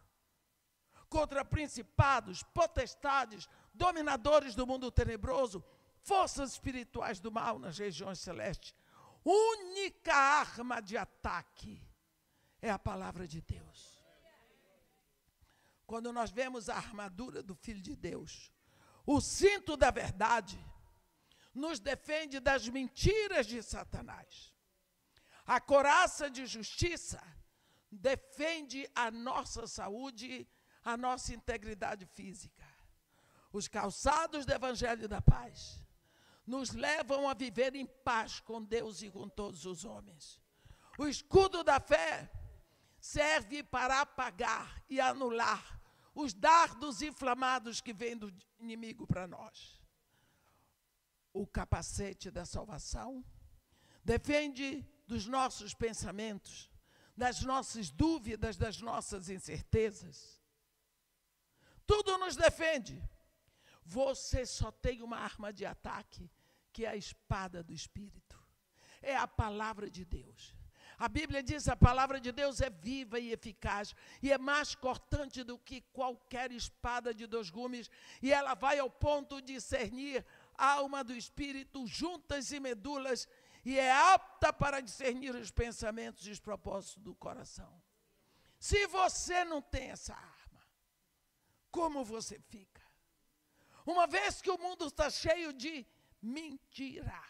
contra principados, potestades, dominadores do mundo tenebroso, forças espirituais do mal nas regiões celestes. Única arma de ataque é a palavra de Deus. Quando nós vemos a armadura do Filho de Deus, o cinto da verdade, nos defende das mentiras de Satanás. A coraça de justiça defende a nossa saúde, a nossa integridade física. Os calçados do Evangelho da Paz nos levam a viver em paz com Deus e com todos os homens. O escudo da fé serve para apagar e anular os dardos inflamados que vêm do inimigo para nós. O capacete da salvação defende dos nossos pensamentos, das nossas dúvidas, das nossas incertezas. Tudo nos defende. Você só tem uma arma de ataque que é a espada do Espírito, é a palavra de Deus. A Bíblia diz a palavra de Deus é viva e eficaz e é mais cortante do que qualquer espada de dois gumes, e ela vai ao ponto de discernir a alma do espírito, juntas e medulas, e é apta para discernir os pensamentos e os propósitos do coração. Se você não tem essa arma, como você fica? Uma vez que o mundo está cheio de Mentira.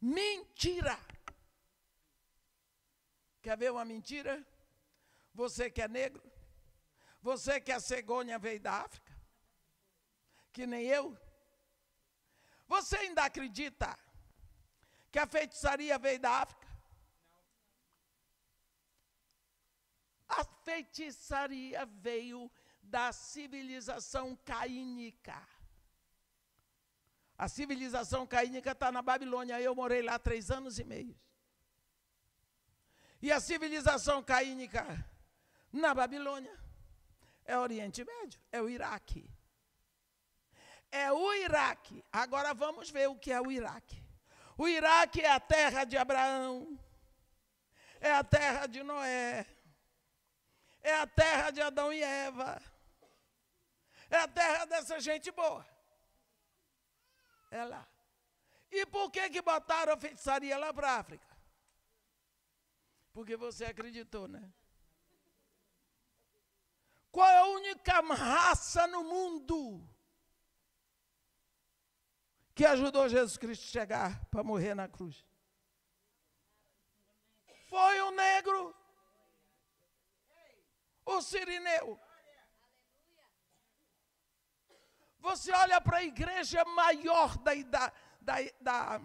Mentira. Quer ver uma mentira? Você que é negro? Você que é cegonha veio da África? Que nem eu? Você ainda acredita que a feitiçaria veio da África? A feitiçaria veio da civilização caínica. A civilização caínica está na Babilônia. Eu morei lá três anos e meio. E a civilização caínica na Babilônia é Oriente Médio, é o Iraque. É o Iraque. Agora vamos ver o que é o Iraque. O Iraque é a terra de Abraão, é a terra de Noé, é a terra de Adão e Eva, é a terra dessa gente boa. por que, que botaram a feitiçaria lá para a África? Porque você acreditou, né? Qual é a única raça no mundo que ajudou Jesus Cristo a chegar para morrer na cruz? Foi o negro, o sirineu. Você olha para a igreja maior da idade da, da,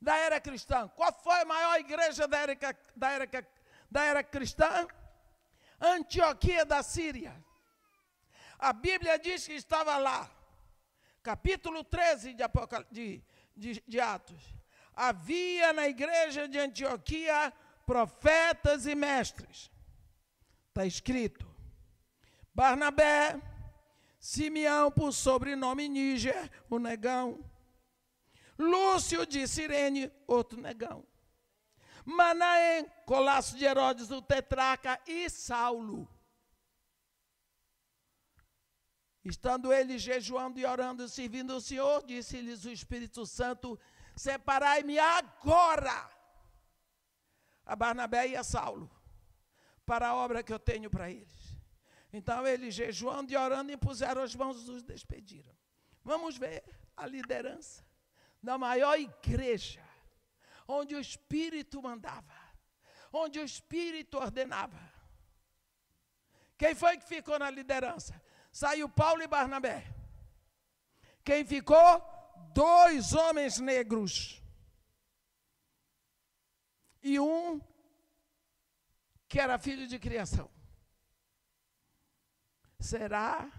da era cristã. Qual foi a maior igreja da era, da era, da era cristã? Antioquia da Síria. A Bíblia diz que estava lá, capítulo 13 de, Apocal... de, de, de Atos. Havia na igreja de Antioquia profetas e mestres. Está escrito. Barnabé, Simeão, por sobrenome Níger, o negão, Lúcio de Sirene, outro negão. Manaém, Colasso de Herodes, o tetraca e Saulo. Estando eles jejuando e orando e servindo o Senhor, disse-lhes o Espírito Santo: Separai-me agora a Barnabé e a Saulo para a obra que eu tenho para eles. Então eles jejuando e orando impuseram as mãos e os despediram. Vamos ver a liderança na maior igreja, onde o Espírito mandava, onde o Espírito ordenava. Quem foi que ficou na liderança? Saiu Paulo e Barnabé. Quem ficou? Dois homens negros. E um que era filho de criação. Será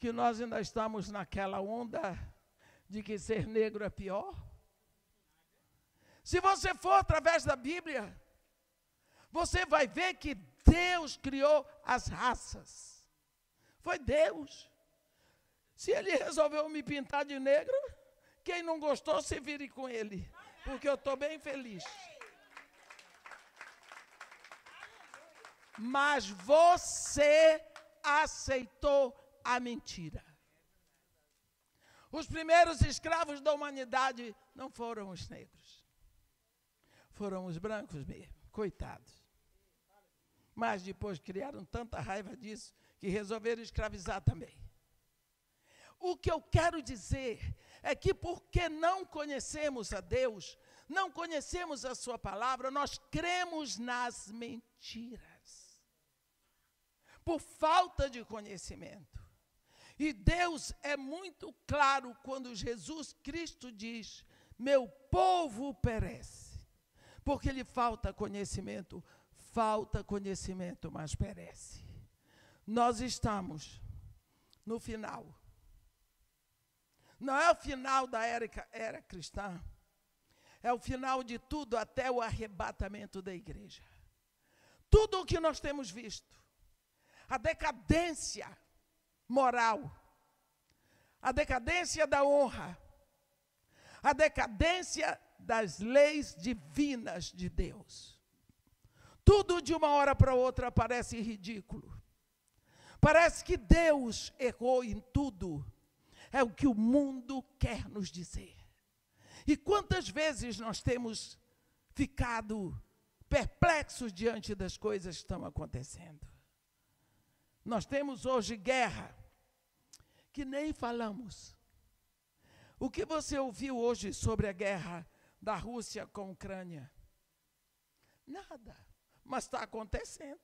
que nós ainda estamos naquela onda? de que ser negro é pior? Se você for através da Bíblia, você vai ver que Deus criou as raças. Foi Deus. Se ele resolveu me pintar de negro, quem não gostou, se vire com ele, porque eu estou bem feliz. Mas você aceitou a mentira. Os primeiros escravos da humanidade não foram os negros, foram os brancos mesmo, coitados. Mas depois criaram tanta raiva disso que resolveram escravizar também. O que eu quero dizer é que porque não conhecemos a Deus, não conhecemos a Sua palavra, nós cremos nas mentiras. Por falta de conhecimento. E Deus é muito claro quando Jesus Cristo diz: Meu povo perece, porque lhe falta conhecimento. Falta conhecimento, mas perece. Nós estamos no final. Não é o final da era, era cristã, é o final de tudo até o arrebatamento da igreja. Tudo o que nós temos visto, a decadência, moral, a decadência da honra, a decadência das leis divinas de Deus. Tudo de uma hora para outra parece ridículo. Parece que Deus errou em tudo. É o que o mundo quer nos dizer. E quantas vezes nós temos ficado perplexos diante das coisas que estão acontecendo? Nós temos hoje guerra que nem falamos. O que você ouviu hoje sobre a guerra da Rússia com a Ucrânia? Nada, mas está acontecendo.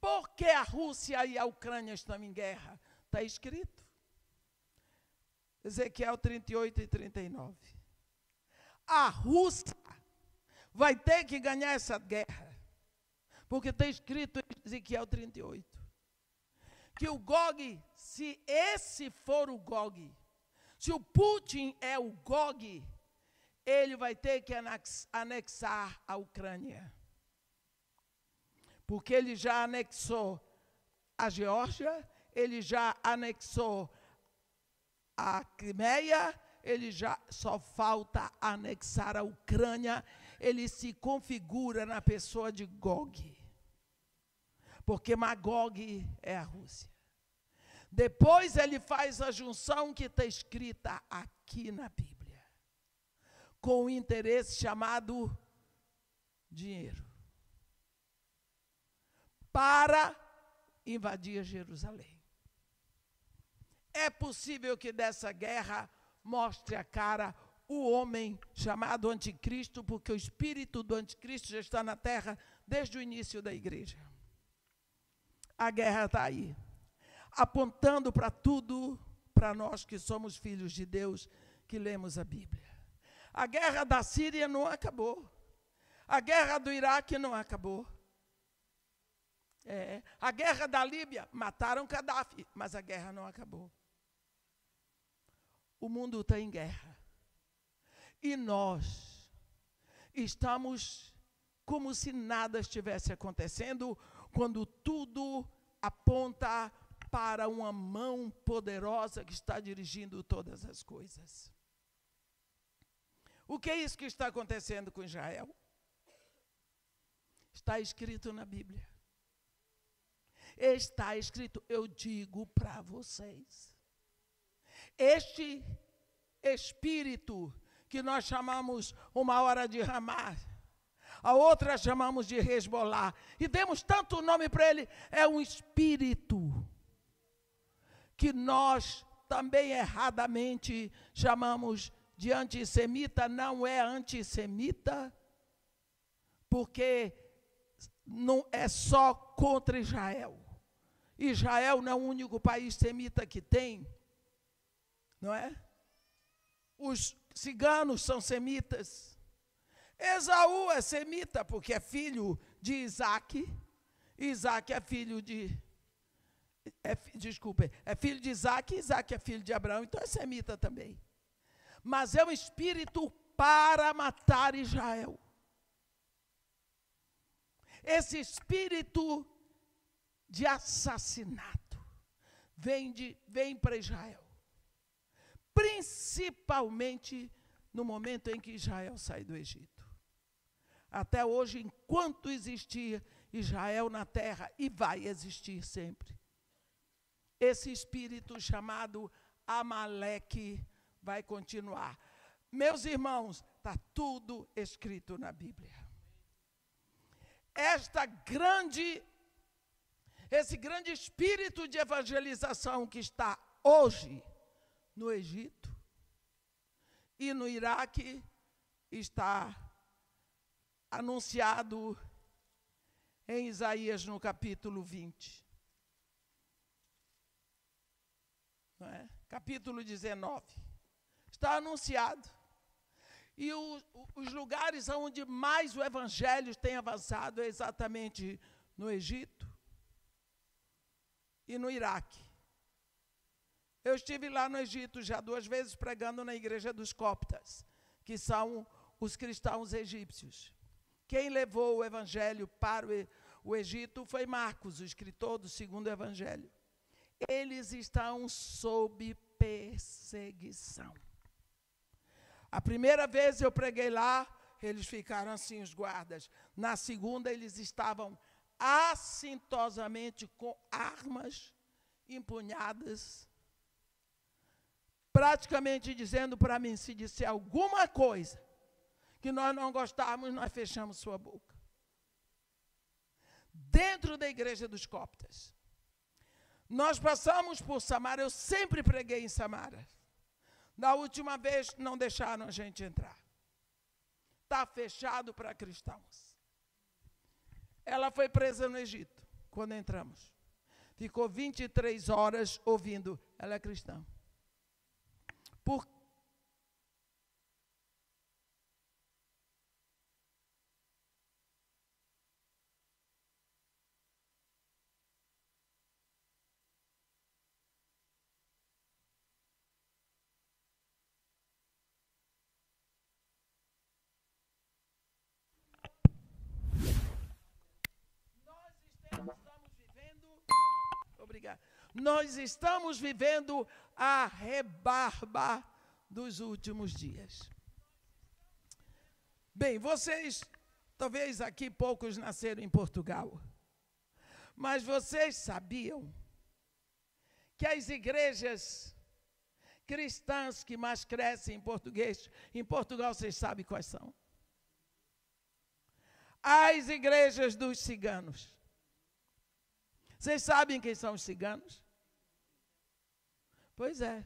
Por que a Rússia e a Ucrânia estão em guerra? Está escrito. Ezequiel 38 e 39. A Rússia vai ter que ganhar essa guerra, porque está escrito em Ezequiel 38 que o Gog, se esse for o Gog, se o Putin é o Gog, ele vai ter que anexar a Ucrânia. Porque ele já anexou a Geórgia, ele já anexou a Crimeia, ele já só falta anexar a Ucrânia. Ele se configura na pessoa de Gog porque Magog é a Rússia. Depois ele faz a junção que está escrita aqui na Bíblia, com o interesse chamado dinheiro, para invadir Jerusalém. É possível que dessa guerra mostre a cara o homem chamado Anticristo, porque o espírito do Anticristo já está na terra desde o início da igreja a guerra está aí, apontando para tudo, para nós que somos filhos de Deus, que lemos a Bíblia. A guerra da Síria não acabou. A guerra do Iraque não acabou. É, a guerra da Líbia, mataram Gaddafi, mas a guerra não acabou. O mundo está em guerra. E nós estamos como se nada estivesse acontecendo, quando tudo aponta para uma mão poderosa que está dirigindo todas as coisas. O que é isso que está acontecendo com Israel? Está escrito na Bíblia. Está escrito, eu digo para vocês. Este espírito que nós chamamos uma hora de ramar, a outra chamamos de resbolar. E demos tanto nome para ele, é um espírito que nós também erradamente chamamos de antissemita, não é antissemita, porque não é só contra Israel. Israel não é o único país semita que tem, não é? Os ciganos são semitas, Esaú é semita porque é filho de Isaac. Isaac é filho de. É, desculpe, é filho de Isaac e Isaac é filho de Abraão, então é semita também. Mas é um espírito para matar Israel. Esse espírito de assassinato vem, de, vem para Israel. Principalmente no momento em que Israel sai do Egito até hoje, enquanto existir Israel na terra, e vai existir sempre. Esse espírito chamado Amaleque vai continuar. Meus irmãos, está tudo escrito na Bíblia. Esta grande, esse grande espírito de evangelização que está hoje no Egito e no Iraque está anunciado em Isaías no capítulo 20. É? Capítulo 19. Está anunciado. E o, os lugares onde mais o evangelho tem avançado é exatamente no Egito e no Iraque. Eu estive lá no Egito já duas vezes pregando na igreja dos coptas, que são os cristãos egípcios. Quem levou o evangelho para o Egito foi Marcos, o escritor do segundo evangelho. Eles estão sob perseguição. A primeira vez eu preguei lá, eles ficaram assim, os guardas. Na segunda, eles estavam assintosamente com armas empunhadas, praticamente dizendo para mim: se disser alguma coisa, que nós não gostávamos, nós fechamos sua boca. Dentro da igreja dos coptas, nós passamos por Samara, eu sempre preguei em Samara. Da última vez não deixaram a gente entrar. Está fechado para cristãos. Ela foi presa no Egito, quando entramos. Ficou 23 horas ouvindo, ela é cristã. Por Nós estamos vivendo a rebarba dos últimos dias. Bem, vocês, talvez aqui poucos nasceram em Portugal, mas vocês sabiam que as igrejas cristãs que mais crescem em português, em Portugal vocês sabem quais são? As igrejas dos ciganos. Vocês sabem quem são os ciganos? Pois é.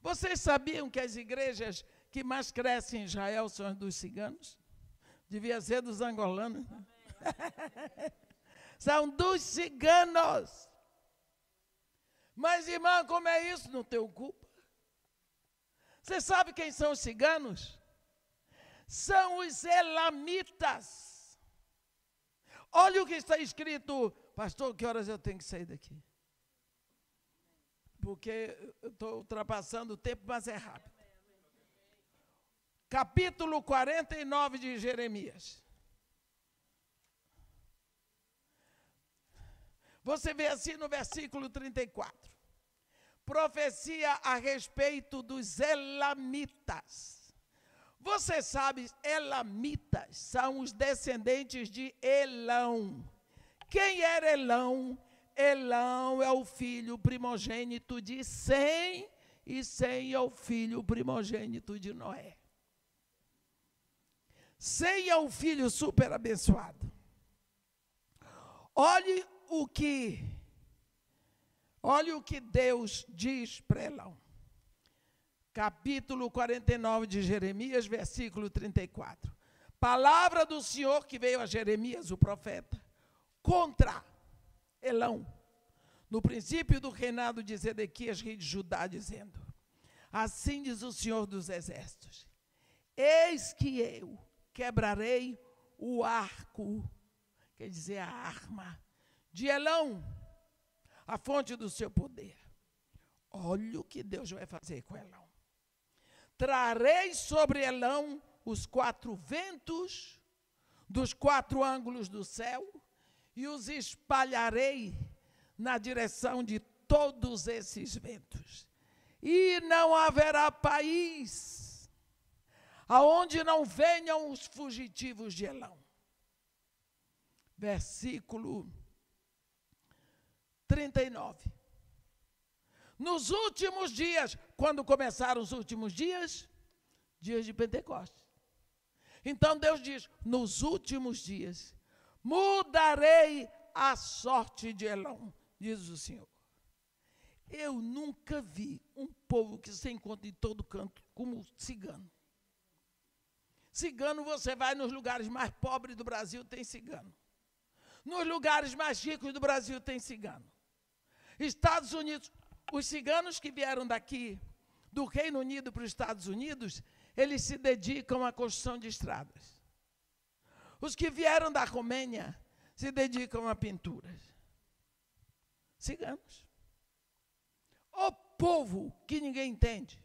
Vocês sabiam que as igrejas que mais crescem em Israel são as dos ciganos? Devia ser dos angolanos. Né? <laughs> são dos ciganos. Mas, irmã, como é isso? Não tem culpa. Você sabe quem são os ciganos? São os elamitas. Olha o que está escrito Pastor, que horas eu tenho que sair daqui? Porque eu estou ultrapassando o tempo, mas é rápido. Capítulo 49 de Jeremias. Você vê assim no versículo 34. Profecia a respeito dos elamitas. Você sabe, elamitas são os descendentes de Elão quem era Elão? Elão é o filho primogênito de Sem, e Sem é o filho primogênito de Noé. Sem é o filho super abençoado. Olhe o que olhe o que Deus diz para Elão. Capítulo 49 de Jeremias, versículo 34. Palavra do Senhor que veio a Jeremias, o profeta, contra Elão, no princípio do reinado de Zedequias, rei de Judá, dizendo: Assim diz o Senhor dos Exércitos: Eis que eu quebrarei o arco, quer dizer, a arma de Elão, a fonte do seu poder. Olha o que Deus vai fazer com Elão. Trarei sobre Elão os quatro ventos dos quatro ângulos do céu e os espalharei na direção de todos esses ventos. E não haverá país aonde não venham os fugitivos de Elão. Versículo 39. Nos últimos dias, quando começaram os últimos dias? Dias de Pentecostes. Então Deus diz: nos últimos dias Mudarei a sorte de Elão, diz o Senhor. Eu nunca vi um povo que se encontra em todo canto como cigano. Cigano, você vai nos lugares mais pobres do Brasil, tem cigano. Nos lugares mais ricos do Brasil, tem cigano. Estados Unidos, os ciganos que vieram daqui, do Reino Unido para os Estados Unidos, eles se dedicam à construção de estradas. Os que vieram da Romênia se dedicam a pinturas. Sigamos. O povo que ninguém entende.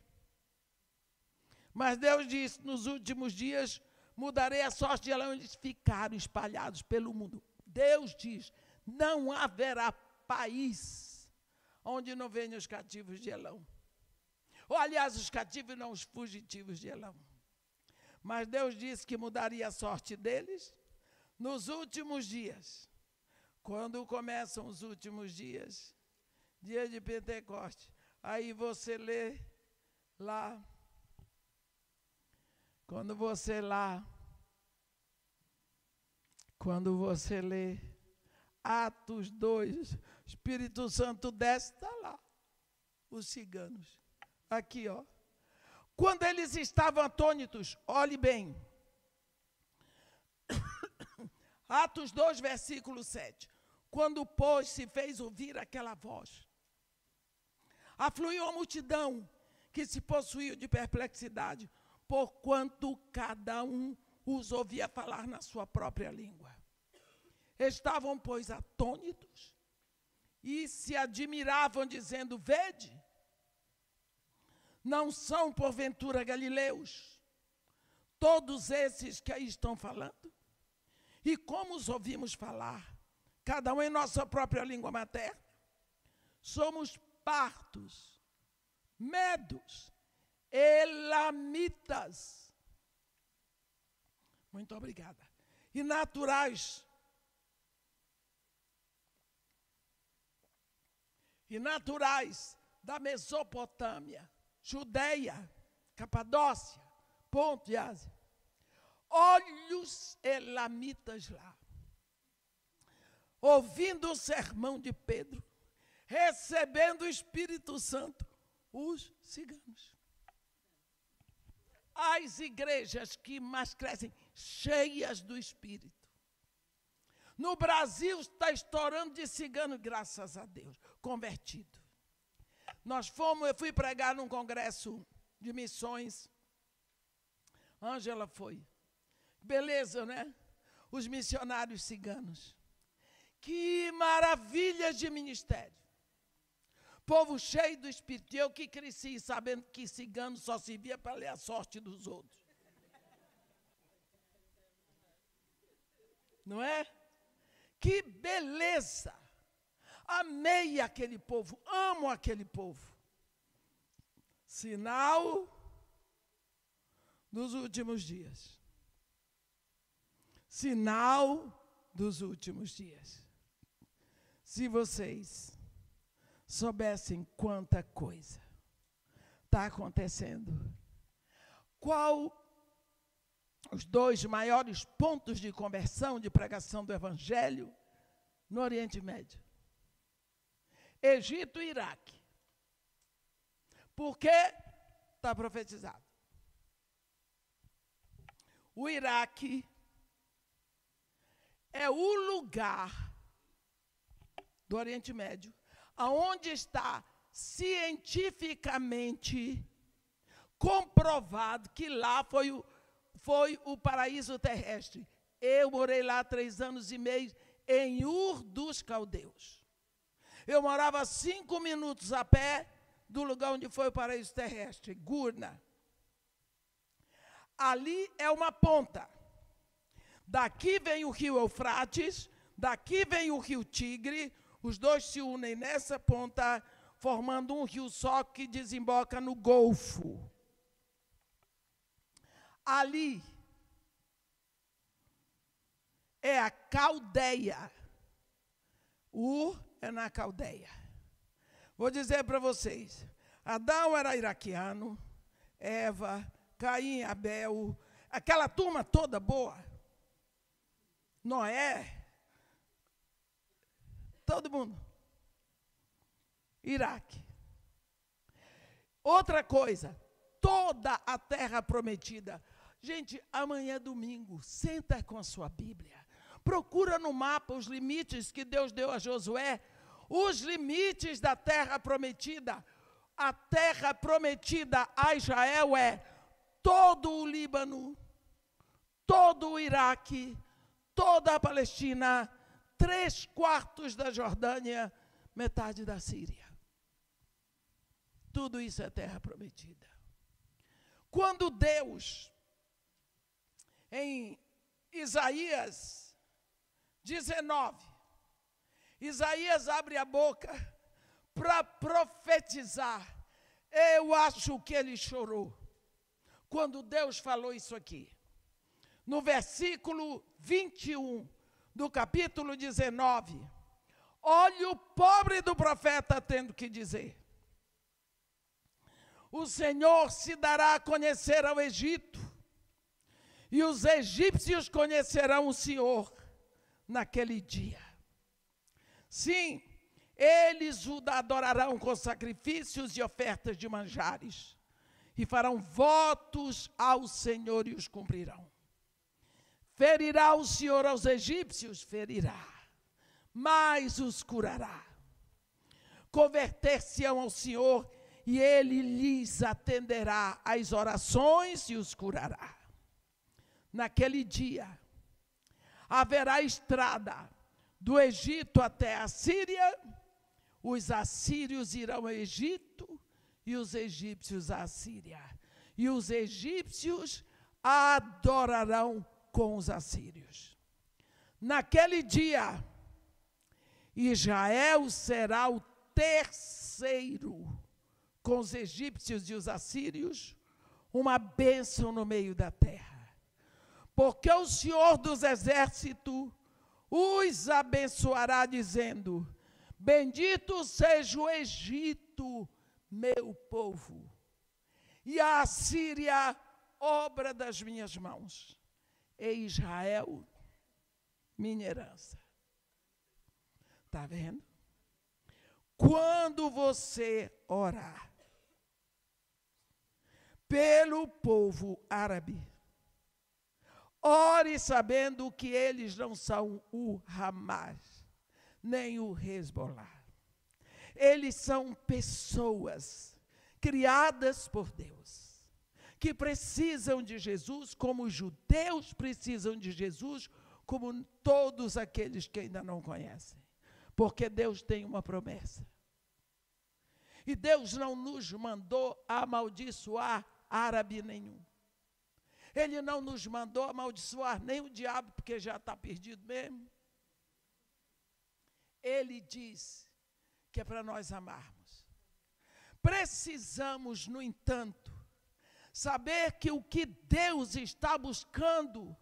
Mas Deus disse: nos últimos dias mudarei a sorte de Elão, eles ficaram espalhados pelo mundo. Deus diz: não haverá país onde não venham os cativos de Elão. Ou, aliás, os cativos não, os fugitivos de Elão. Mas Deus disse que mudaria a sorte deles nos últimos dias. Quando começam os últimos dias, dia de Pentecoste, aí você lê lá. Quando você lá, quando você lê Atos 2, Espírito Santo desce, está lá. Os ciganos. Aqui, ó. Quando eles estavam atônitos, olhe bem. <coughs> Atos 2, versículo 7. Quando, pois, se fez ouvir aquela voz, afluiu a multidão que se possuiu de perplexidade, porquanto cada um os ouvia falar na sua própria língua. Estavam, pois, atônitos e se admiravam, dizendo: Vede, não são, porventura, galileus? Todos esses que aí estão falando? E como os ouvimos falar, cada um em nossa própria língua materna? Somos partos, medos, elamitas. Muito obrigada. E naturais. E naturais da Mesopotâmia Judeia, Capadócia, Ponto e Ásia. Olhos elamitas lá, ouvindo o sermão de Pedro, recebendo o Espírito Santo, os ciganos. As igrejas que mais crescem, cheias do Espírito. No Brasil está estourando de cigano, graças a Deus, convertido. Nós fomos, eu fui pregar num congresso de missões. Ângela foi. Beleza, né? Os missionários ciganos. Que maravilhas de ministério. Povo cheio do Espírito. Eu que cresci sabendo que cigano só servia para ler a sorte dos outros. Não é? Que beleza! Amei aquele povo, amo aquele povo. Sinal dos últimos dias. Sinal dos últimos dias. Se vocês soubessem quanta coisa está acontecendo, qual os dois maiores pontos de conversão, de pregação do Evangelho no Oriente Médio? Egito e Iraque. Porque está profetizado. O Iraque é o lugar do Oriente Médio aonde está cientificamente comprovado que lá foi o, foi o paraíso terrestre. Eu morei lá três anos e meio em Ur dos Caldeus. Eu morava cinco minutos a pé do lugar onde foi o paraíso terrestre, Gurna. Ali é uma ponta. Daqui vem o rio Eufrates, daqui vem o rio Tigre, os dois se unem nessa ponta, formando um rio só que desemboca no Golfo. Ali é a Caldeia, o é na Caldeia. Vou dizer para vocês: Adão era iraquiano, Eva, Caim, Abel, aquela turma toda boa, Noé, todo mundo. Iraque. Outra coisa, toda a terra prometida. Gente, amanhã é domingo, senta com a sua Bíblia procura no mapa os limites que Deus deu a Josué, os limites da terra prometida. A terra prometida a Israel é todo o Líbano, todo o Iraque, toda a Palestina, três quartos da Jordânia, metade da Síria. Tudo isso é terra prometida. Quando Deus, em Isaías 19. Isaías abre a boca para profetizar. Eu acho que ele chorou quando Deus falou isso aqui. No versículo 21 do capítulo 19. Olha o pobre do profeta tendo que dizer. O Senhor se dará a conhecer ao Egito, e os egípcios conhecerão o Senhor naquele dia. Sim, eles o adorarão com sacrifícios e ofertas de manjares, e farão votos ao Senhor e os cumprirão. Ferirá o Senhor aos egípcios? Ferirá, mas os curará. Converter-se-ão ao Senhor e ele lhes atenderá às orações e os curará. Naquele dia, haverá estrada do Egito até a Síria, os assírios irão ao Egito e os egípcios à Síria. E os egípcios adorarão com os assírios. Naquele dia, Israel será o terceiro com os egípcios e os assírios, uma bênção no meio da terra porque o Senhor dos Exércitos os abençoará, dizendo: Bendito seja o Egito, meu povo, e a Síria obra das minhas mãos, e Israel, minha herança. Está vendo? Quando você orar pelo povo árabe, Ore sabendo que eles não são o Hamas, nem o Hezbollah. Eles são pessoas criadas por Deus que precisam de Jesus, como os judeus precisam de Jesus, como todos aqueles que ainda não conhecem. Porque Deus tem uma promessa. E Deus não nos mandou amaldiçoar árabe nenhum. Ele não nos mandou amaldiçoar nem o diabo, porque já está perdido mesmo. Ele diz que é para nós amarmos. Precisamos, no entanto, saber que o que Deus está buscando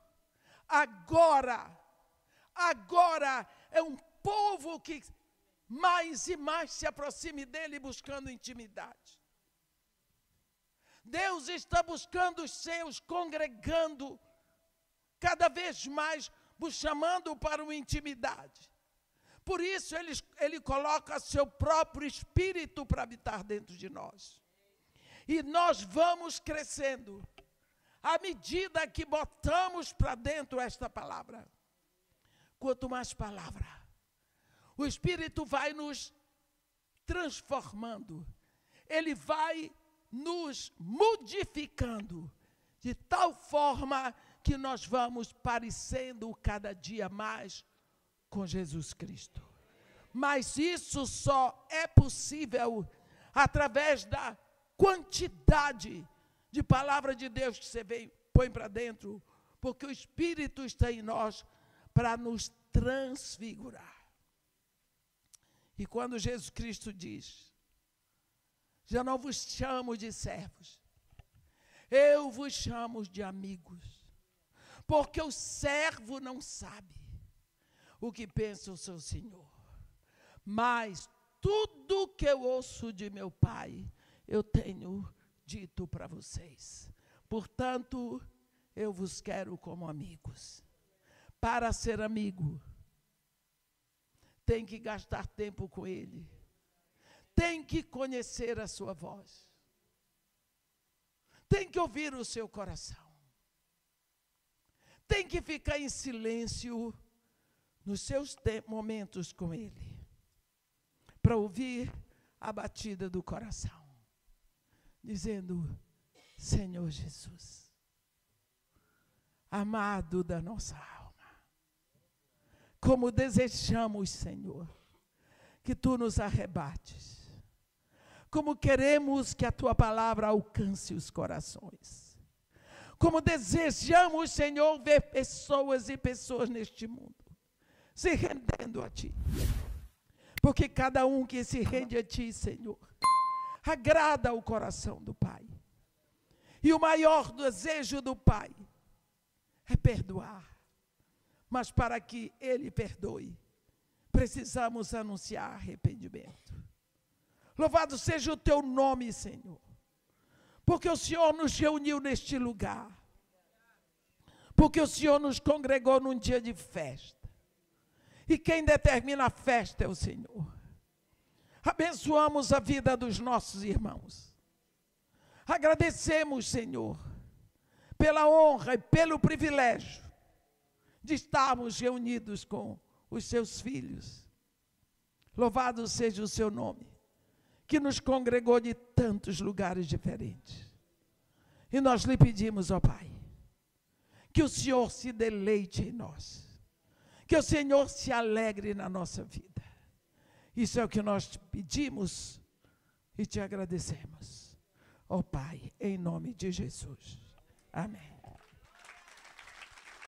agora, agora é um povo que mais e mais se aproxime dele buscando intimidade. Deus está buscando os seus, congregando cada vez mais, chamando para uma intimidade. Por isso ele, ele coloca seu próprio espírito para habitar dentro de nós. E nós vamos crescendo à medida que botamos para dentro esta palavra. Quanto mais palavra, o Espírito vai nos transformando, ele vai nos modificando de tal forma que nós vamos parecendo cada dia mais com Jesus Cristo. Mas isso só é possível através da quantidade de palavra de Deus que você vem põe para dentro, porque o Espírito está em nós para nos transfigurar. E quando Jesus Cristo diz: já não vos chamo de servos, eu vos chamo de amigos, porque o servo não sabe o que pensa o seu senhor, mas tudo que eu ouço de meu pai eu tenho dito para vocês. Portanto, eu vos quero como amigos. Para ser amigo, tem que gastar tempo com ele tem que conhecer a sua voz, tem que ouvir o seu coração, tem que ficar em silêncio nos seus momentos com Ele, para ouvir a batida do coração, dizendo: Senhor Jesus, amado da nossa alma, como desejamos, Senhor, que tu nos arrebates como queremos que a tua palavra alcance os corações. Como desejamos, Senhor, ver pessoas e pessoas neste mundo se rendendo a ti. Porque cada um que se rende a ti, Senhor, agrada o coração do Pai. E o maior desejo do Pai é perdoar. Mas para que Ele perdoe, precisamos anunciar arrependimento. Louvado seja o teu nome, Senhor. Porque o Senhor nos reuniu neste lugar. Porque o Senhor nos congregou num dia de festa. E quem determina a festa é o Senhor. Abençoamos a vida dos nossos irmãos. Agradecemos, Senhor, pela honra e pelo privilégio de estarmos reunidos com os seus filhos. Louvado seja o seu nome que nos congregou de tantos lugares diferentes. E nós lhe pedimos, ó Pai, que o Senhor se deleite em nós, que o Senhor se alegre na nossa vida. Isso é o que nós pedimos e te agradecemos. Ó Pai, em nome de Jesus. Amém.